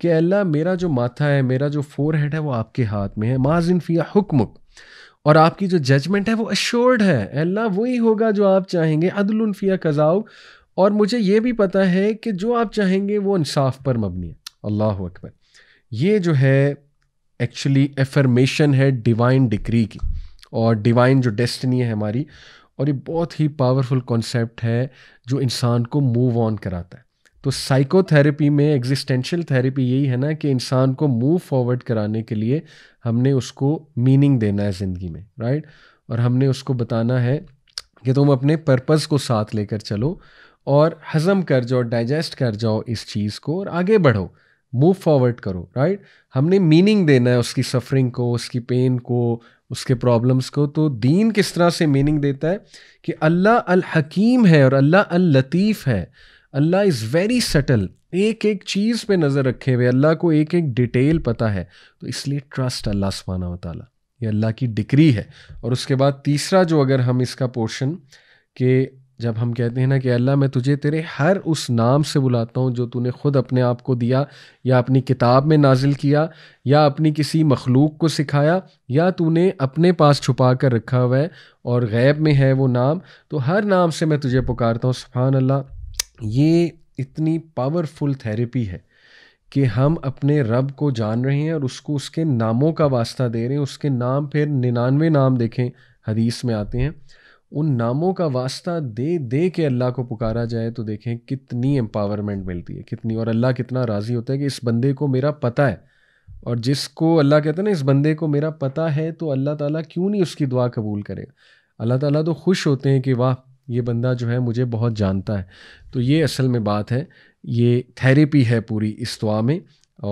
कि अल्लाह मेरा जो माथा है मेरा जो फोर हेड है वो आपके हाथ में है माजिन फ़िया हुक्मुक और आपकी जो जजमेंट है वो अश्योर्ड है अल्लाह वही होगा जो आप चाहेंगे अदलफिया कज़ाऊ और मुझे ये भी पता है कि जो आप चाहेंगे वो इंसाफ पर मबनी है अल्लाह अकबर ये जो है एक्चुअली एफर्मेशन है डिवाइन डिक्री की और डिवाइन जो डेस्टनी है हमारी और ये बहुत ही पावरफुल कॉन्सेप्ट है जो इंसान को मूव ऑन कराता है तो साइकोथेरेपी में एग्जिस्टेंशियल थेरेपी यही है ना कि इंसान को मूव फॉरवर्ड कराने के लिए हमने उसको मीनिंग देना है ज़िंदगी में राइट और हमने उसको बताना है कि तुम अपने पर्पज़ को साथ लेकर चलो और हज़म कर जाओ डाइजेस्ट कर जाओ इस चीज़ को और आगे बढ़ो मूव फॉरवर्ड करो राइट हमने मीनिंग देना है उसकी सफरिंग को उसकी पेन को उसके प्रॉब्लम्स को तो दीन किस तरह से मीनिंग देता है कि अल्लाह अल हकीम है और अल्लाह अल लतीफ़ है अल्लाह इज़ वेरी सटल एक एक चीज़ पे नज़र रखे हुए अल्लाह को एक एक डिटेल पता है तो इसलिए ट्रस्ट अल्लाह सुबहाना वाली ये अल्लाह की डिक्री है और उसके बाद तीसरा जो अगर हम इसका पोर्शन के जब हम कहते हैं ना कि अल्लाह मैं तुझे तेरे हर उस नाम से बुलाता हूँ जो तूने ख़ुद अपने आप को दिया या अपनी किताब में नाजिल किया या अपनी किसी मखलूक को सिखाया या तूने अपने पास छुपा कर रखा हुआ है और गैब में है वो नाम तो हर नाम से मैं तुझे पुकारता हूँ सुबहान अल्लाह ये इतनी पावरफुल थेरेपी है कि हम अपने रब को जान रहे हैं और उसको उसके नामों का वास्ता दे रहे हैं उसके नाम फिर निन्यानवे नाम देखें हदीस में आते हैं उन नामों का वास्ता दे दे के अल्लाह को पुकारा जाए तो देखें कितनी एम्पावरमेंट मिलती है कितनी और अल्लाह कितना राज़ी होता है कि इस बंदे को मेरा पता है और जिसको अल्लाह कहते हैं ना इस बंदे को मेरा पता है तो अल्लाह ताला क्यों नहीं उसकी दुआ कबूल करेगा अल्लाह ताला तो खुश होते हैं कि वाह ये बंदा जो है मुझे बहुत जानता है तो ये असल में बात है ये थेरेपी है पूरी इस दुआ में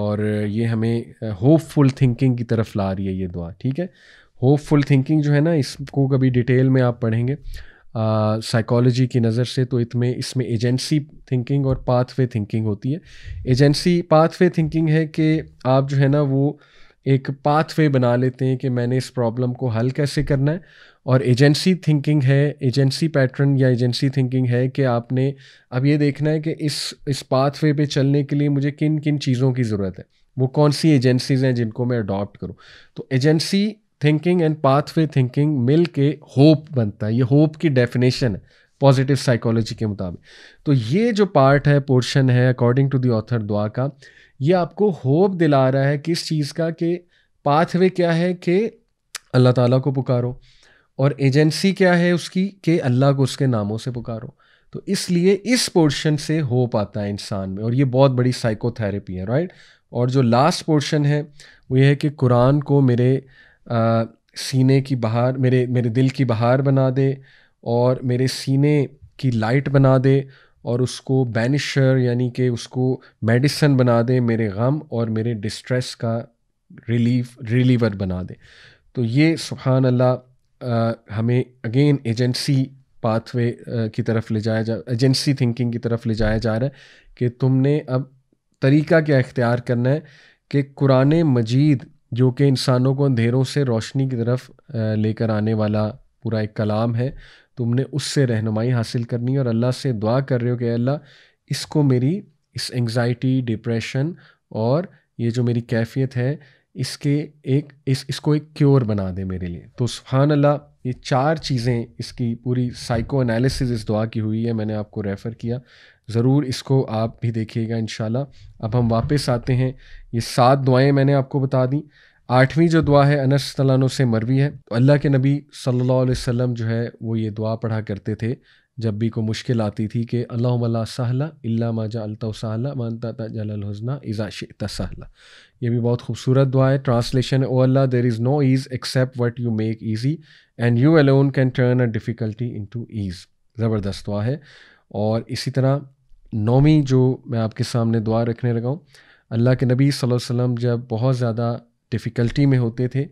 और ये हमें होपफुल थिंकिंग की तरफ ला रही है ये दुआ ठीक है होपफुल थिंकिंग जो है ना इसको कभी डिटेल में आप पढ़ेंगे साइकोलॉजी की नज़र से तो इसमें इसमें एजेंसी थिंकिंग और पाथवे थिंकिंग होती है एजेंसी पाथवे थिंकिंग है कि आप जो है ना वो एक पाथवे बना लेते हैं कि मैंने इस प्रॉब्लम को हल कैसे करना है और एजेंसी थिंकिंग है एजेंसी पैटर्न या एजेंसी थिंकिंग है कि आपने अब ये देखना है कि इस इस पाथवे पे चलने के लिए मुझे किन किन चीज़ों की ज़रूरत है वो कौन सी एजेंसीज़ हैं जिनको मैं अडॉप्ट करूँ तो agency thinking and pathway thinking मिल के होप बनता है ये होप की डेफिनेशन है पॉजिटिव साइकोलॉजी के मुताबिक तो ये जो पार्ट है पोर्शन है अकॉर्डिंग टू दी ऑथर दुआ का ये आपको होप दिला रहा है किस चीज़ का कि पाथवे क्या है कि अल्लाह ताला को पुकारो और एजेंसी क्या है उसकी कि अल्लाह को उसके नामों से पुकारो तो इसलिए इस पोर्शन से होप आता है इंसान में और ये बहुत बड़ी साइकोथेरेपी है राइट और जो लास्ट पोर्शन है वो ये है कि कुरान को मेरे सीने की बहार मेरे मेरे दिल की बहार बना दे और मेरे सीने की लाइट बना दे और उसको बैनिशर यानी कि उसको मेडिसन बना दे मेरे गम और मेरे डिस्ट्रेस का रिलीफ रिलीवर बना दे तो ये सुबहान अल्लाह हमें अगेन एजेंसी पाथवे की तरफ ले जाया जा एजेंसी थिंकिंग की तरफ ले जाया जा रहा है कि तुमने अब तरीका क्या इख्तियार करना है कि कुरान मजीद जो कि इंसानों को अंधेरों से रोशनी की तरफ लेकर आने वाला पूरा एक कलाम है तुमने उससे रहनुमाई हासिल करनी है और अल्लाह से दुआ कर रहे हो कि अल्लाह इसको मेरी इस एंग्ज़ाइटी डिप्रेशन और ये जो मेरी कैफियत है इसके एक इस इसको एक क्योर बना दे मेरे लिए तो सुबहान अल्लाह ये चार चीज़ें इसकी पूरी साइको एनालिसिस इस दुआ की हुई है मैंने आपको रेफ़र किया ज़रूर इसको आप भी देखिएगा इन अब हम वापस आते हैं ये सात दुआएं मैंने आपको बता दी आठवीं जो दुआ है अनस तलानों से मरवी है तो अल्लाह के नबी सल्लल्लाहु अलैहि वसल्लम जो है वो ये दुआ पढ़ा करते थे जब भी कोई मुश्किल आती थी कि अल्लाह माजा अलता मानता ता इज़ा शेता ये भी बहुत खूबसूरत दुआ है translation O Allah there is no ease except what you make easy and you alone can turn a difficulty into ease ज़बरदस्त दुआ है और इसी तरह नौवीं जो मैं आपके सामने दुआ रखने लगा हूँ अल्लाह के नबी सल्लल्लाहु अलैहि वसल्लम जब बहुत ज़्यादा डिफ़िकल्टी में होते थे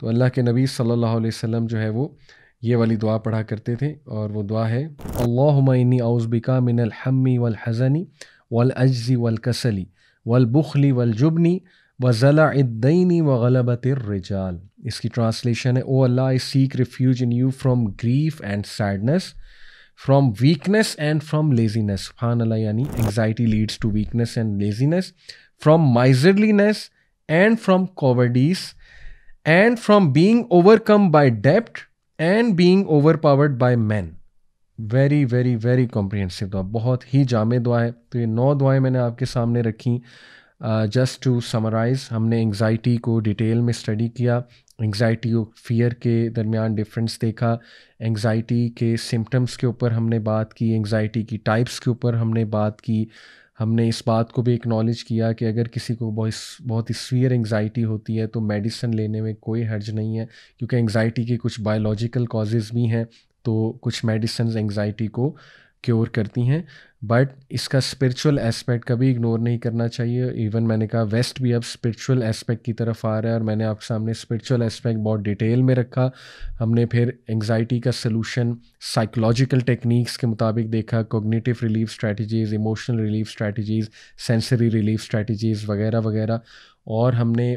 तो अल्लाह के नबी सल्लल्लाहु अलैहि वसल्लम जो है वो ये वाली दुआ पढ़ा करते थे और वो दुआ है अल्लाहनी आउज़बिका मिनल हम्मी वल हज़नी वल अज्जी वल कसली वल बुखली वल जुबनी व ज़लाद्दनी व गलबत रिजाल इसकी ट्रांसलेशन है O Allah I seek refuge in you from grief and sadness from weakness and from laziness फान अला यानी anxiety leads to weakness and laziness from miserliness and from cowardice and from being overcome by डेप्ट and being overpowered by man very very very comprehensive दुआ बहुत ही जामे दुआ है तो ये नौ दुआएं मैंने आपके सामने रखी जस्ट टू समराइज हमने एंगजाइटी को डिटेल में स्टडी किया एंग्जाइटी और फियर के दरमियान डिफरेंस देखा एंग्जाइटी के सिम्टम्स के ऊपर हमने बात की एंग्जाइटी की टाइप्स के ऊपर हमने बात की हमने इस बात को भी एक्नॉलेज किया कि अगर किसी को बहुत बहुत ही सीवियर एंग्जाइटी होती है तो मेडिसिन लेने में कोई हर्ज नहीं है क्योंकि एंग्जाइटी के कुछ बायोलॉजिकल कॉजेज़ भी हैं तो कुछ मेडिसन एंग्जाइटी को क्योर करती हैं बट इसका स्पिरिचुअल एस्पेक्ट कभी इग्नोर नहीं करना चाहिए इवन मैंने कहा वेस्ट भी अब स्पिरिचुअल एस्पेक्ट की तरफ आ रहा है और मैंने आपके सामने स्पिरिचुअल एस्पेक्ट बहुत डिटेल में रखा हमने फिर एंग्जाइटी का सलूशन साइकोलॉजिकल टेक्निक्स के मुताबिक देखा cognitive relief strategies emotional relief strategies sensory relief strategies वगैरह वगैरह और हमने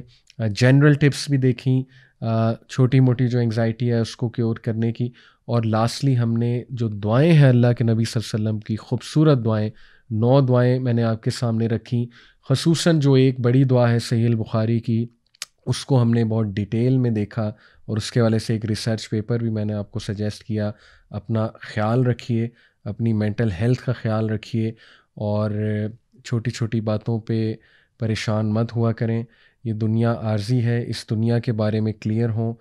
जनरल uh, टिप्स भी देखी uh, छोटी मोटी जो एंग्जाइटी है उसको क्योर करने की और लास्टली हमने जो दुआएं हैं अल्लाह के नबी वसल्लम की खूबसूरत दुआएं नौ दुआएं मैंने आपके सामने रखी खसूस जो एक बड़ी दुआ है सहील बुखारी की उसको हमने बहुत डिटेल में देखा और उसके वाले से एक रिसर्च पेपर भी मैंने आपको सजेस्ट किया अपना ख्याल रखिए अपनी मेंटल हेल्थ का ख्याल रखिए और छोटी छोटी बातों पे परेशान मत हुआ करें ये दुनिया आर्जी है इस दुनिया के बारे में क्लियर हों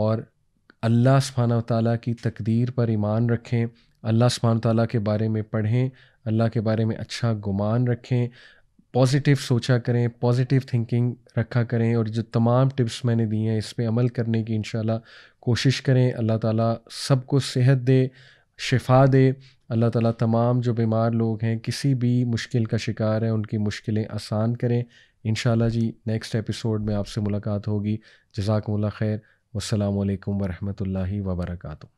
और अल्लाह सुबहाना ताली की तकदीर पर ईमान रखें अल्लाह सुबहान ताली के बारे में पढ़ें अल्लाह के बारे में अच्छा गुमान रखें पॉजिटिव सोचा करें पॉजिटिव थिंकिंग रखा करें और जो तमाम टिप्स मैंने दी हैं इस पर अमल करने की इन कोशिश करें अल्लाह ताला सबको सेहत दे शिफा दे अल्लाह ताला तमाम जो बीमार लोग हैं किसी भी मुश्किल का शिकार है उनकी मुश्किलें आसान करें इन जी नेक्स्ट एपिसोड में आपसे मुलाकात होगी जजाकमल्ला खैर वालेकुम वरहमतुल्लाहि वबरकatuह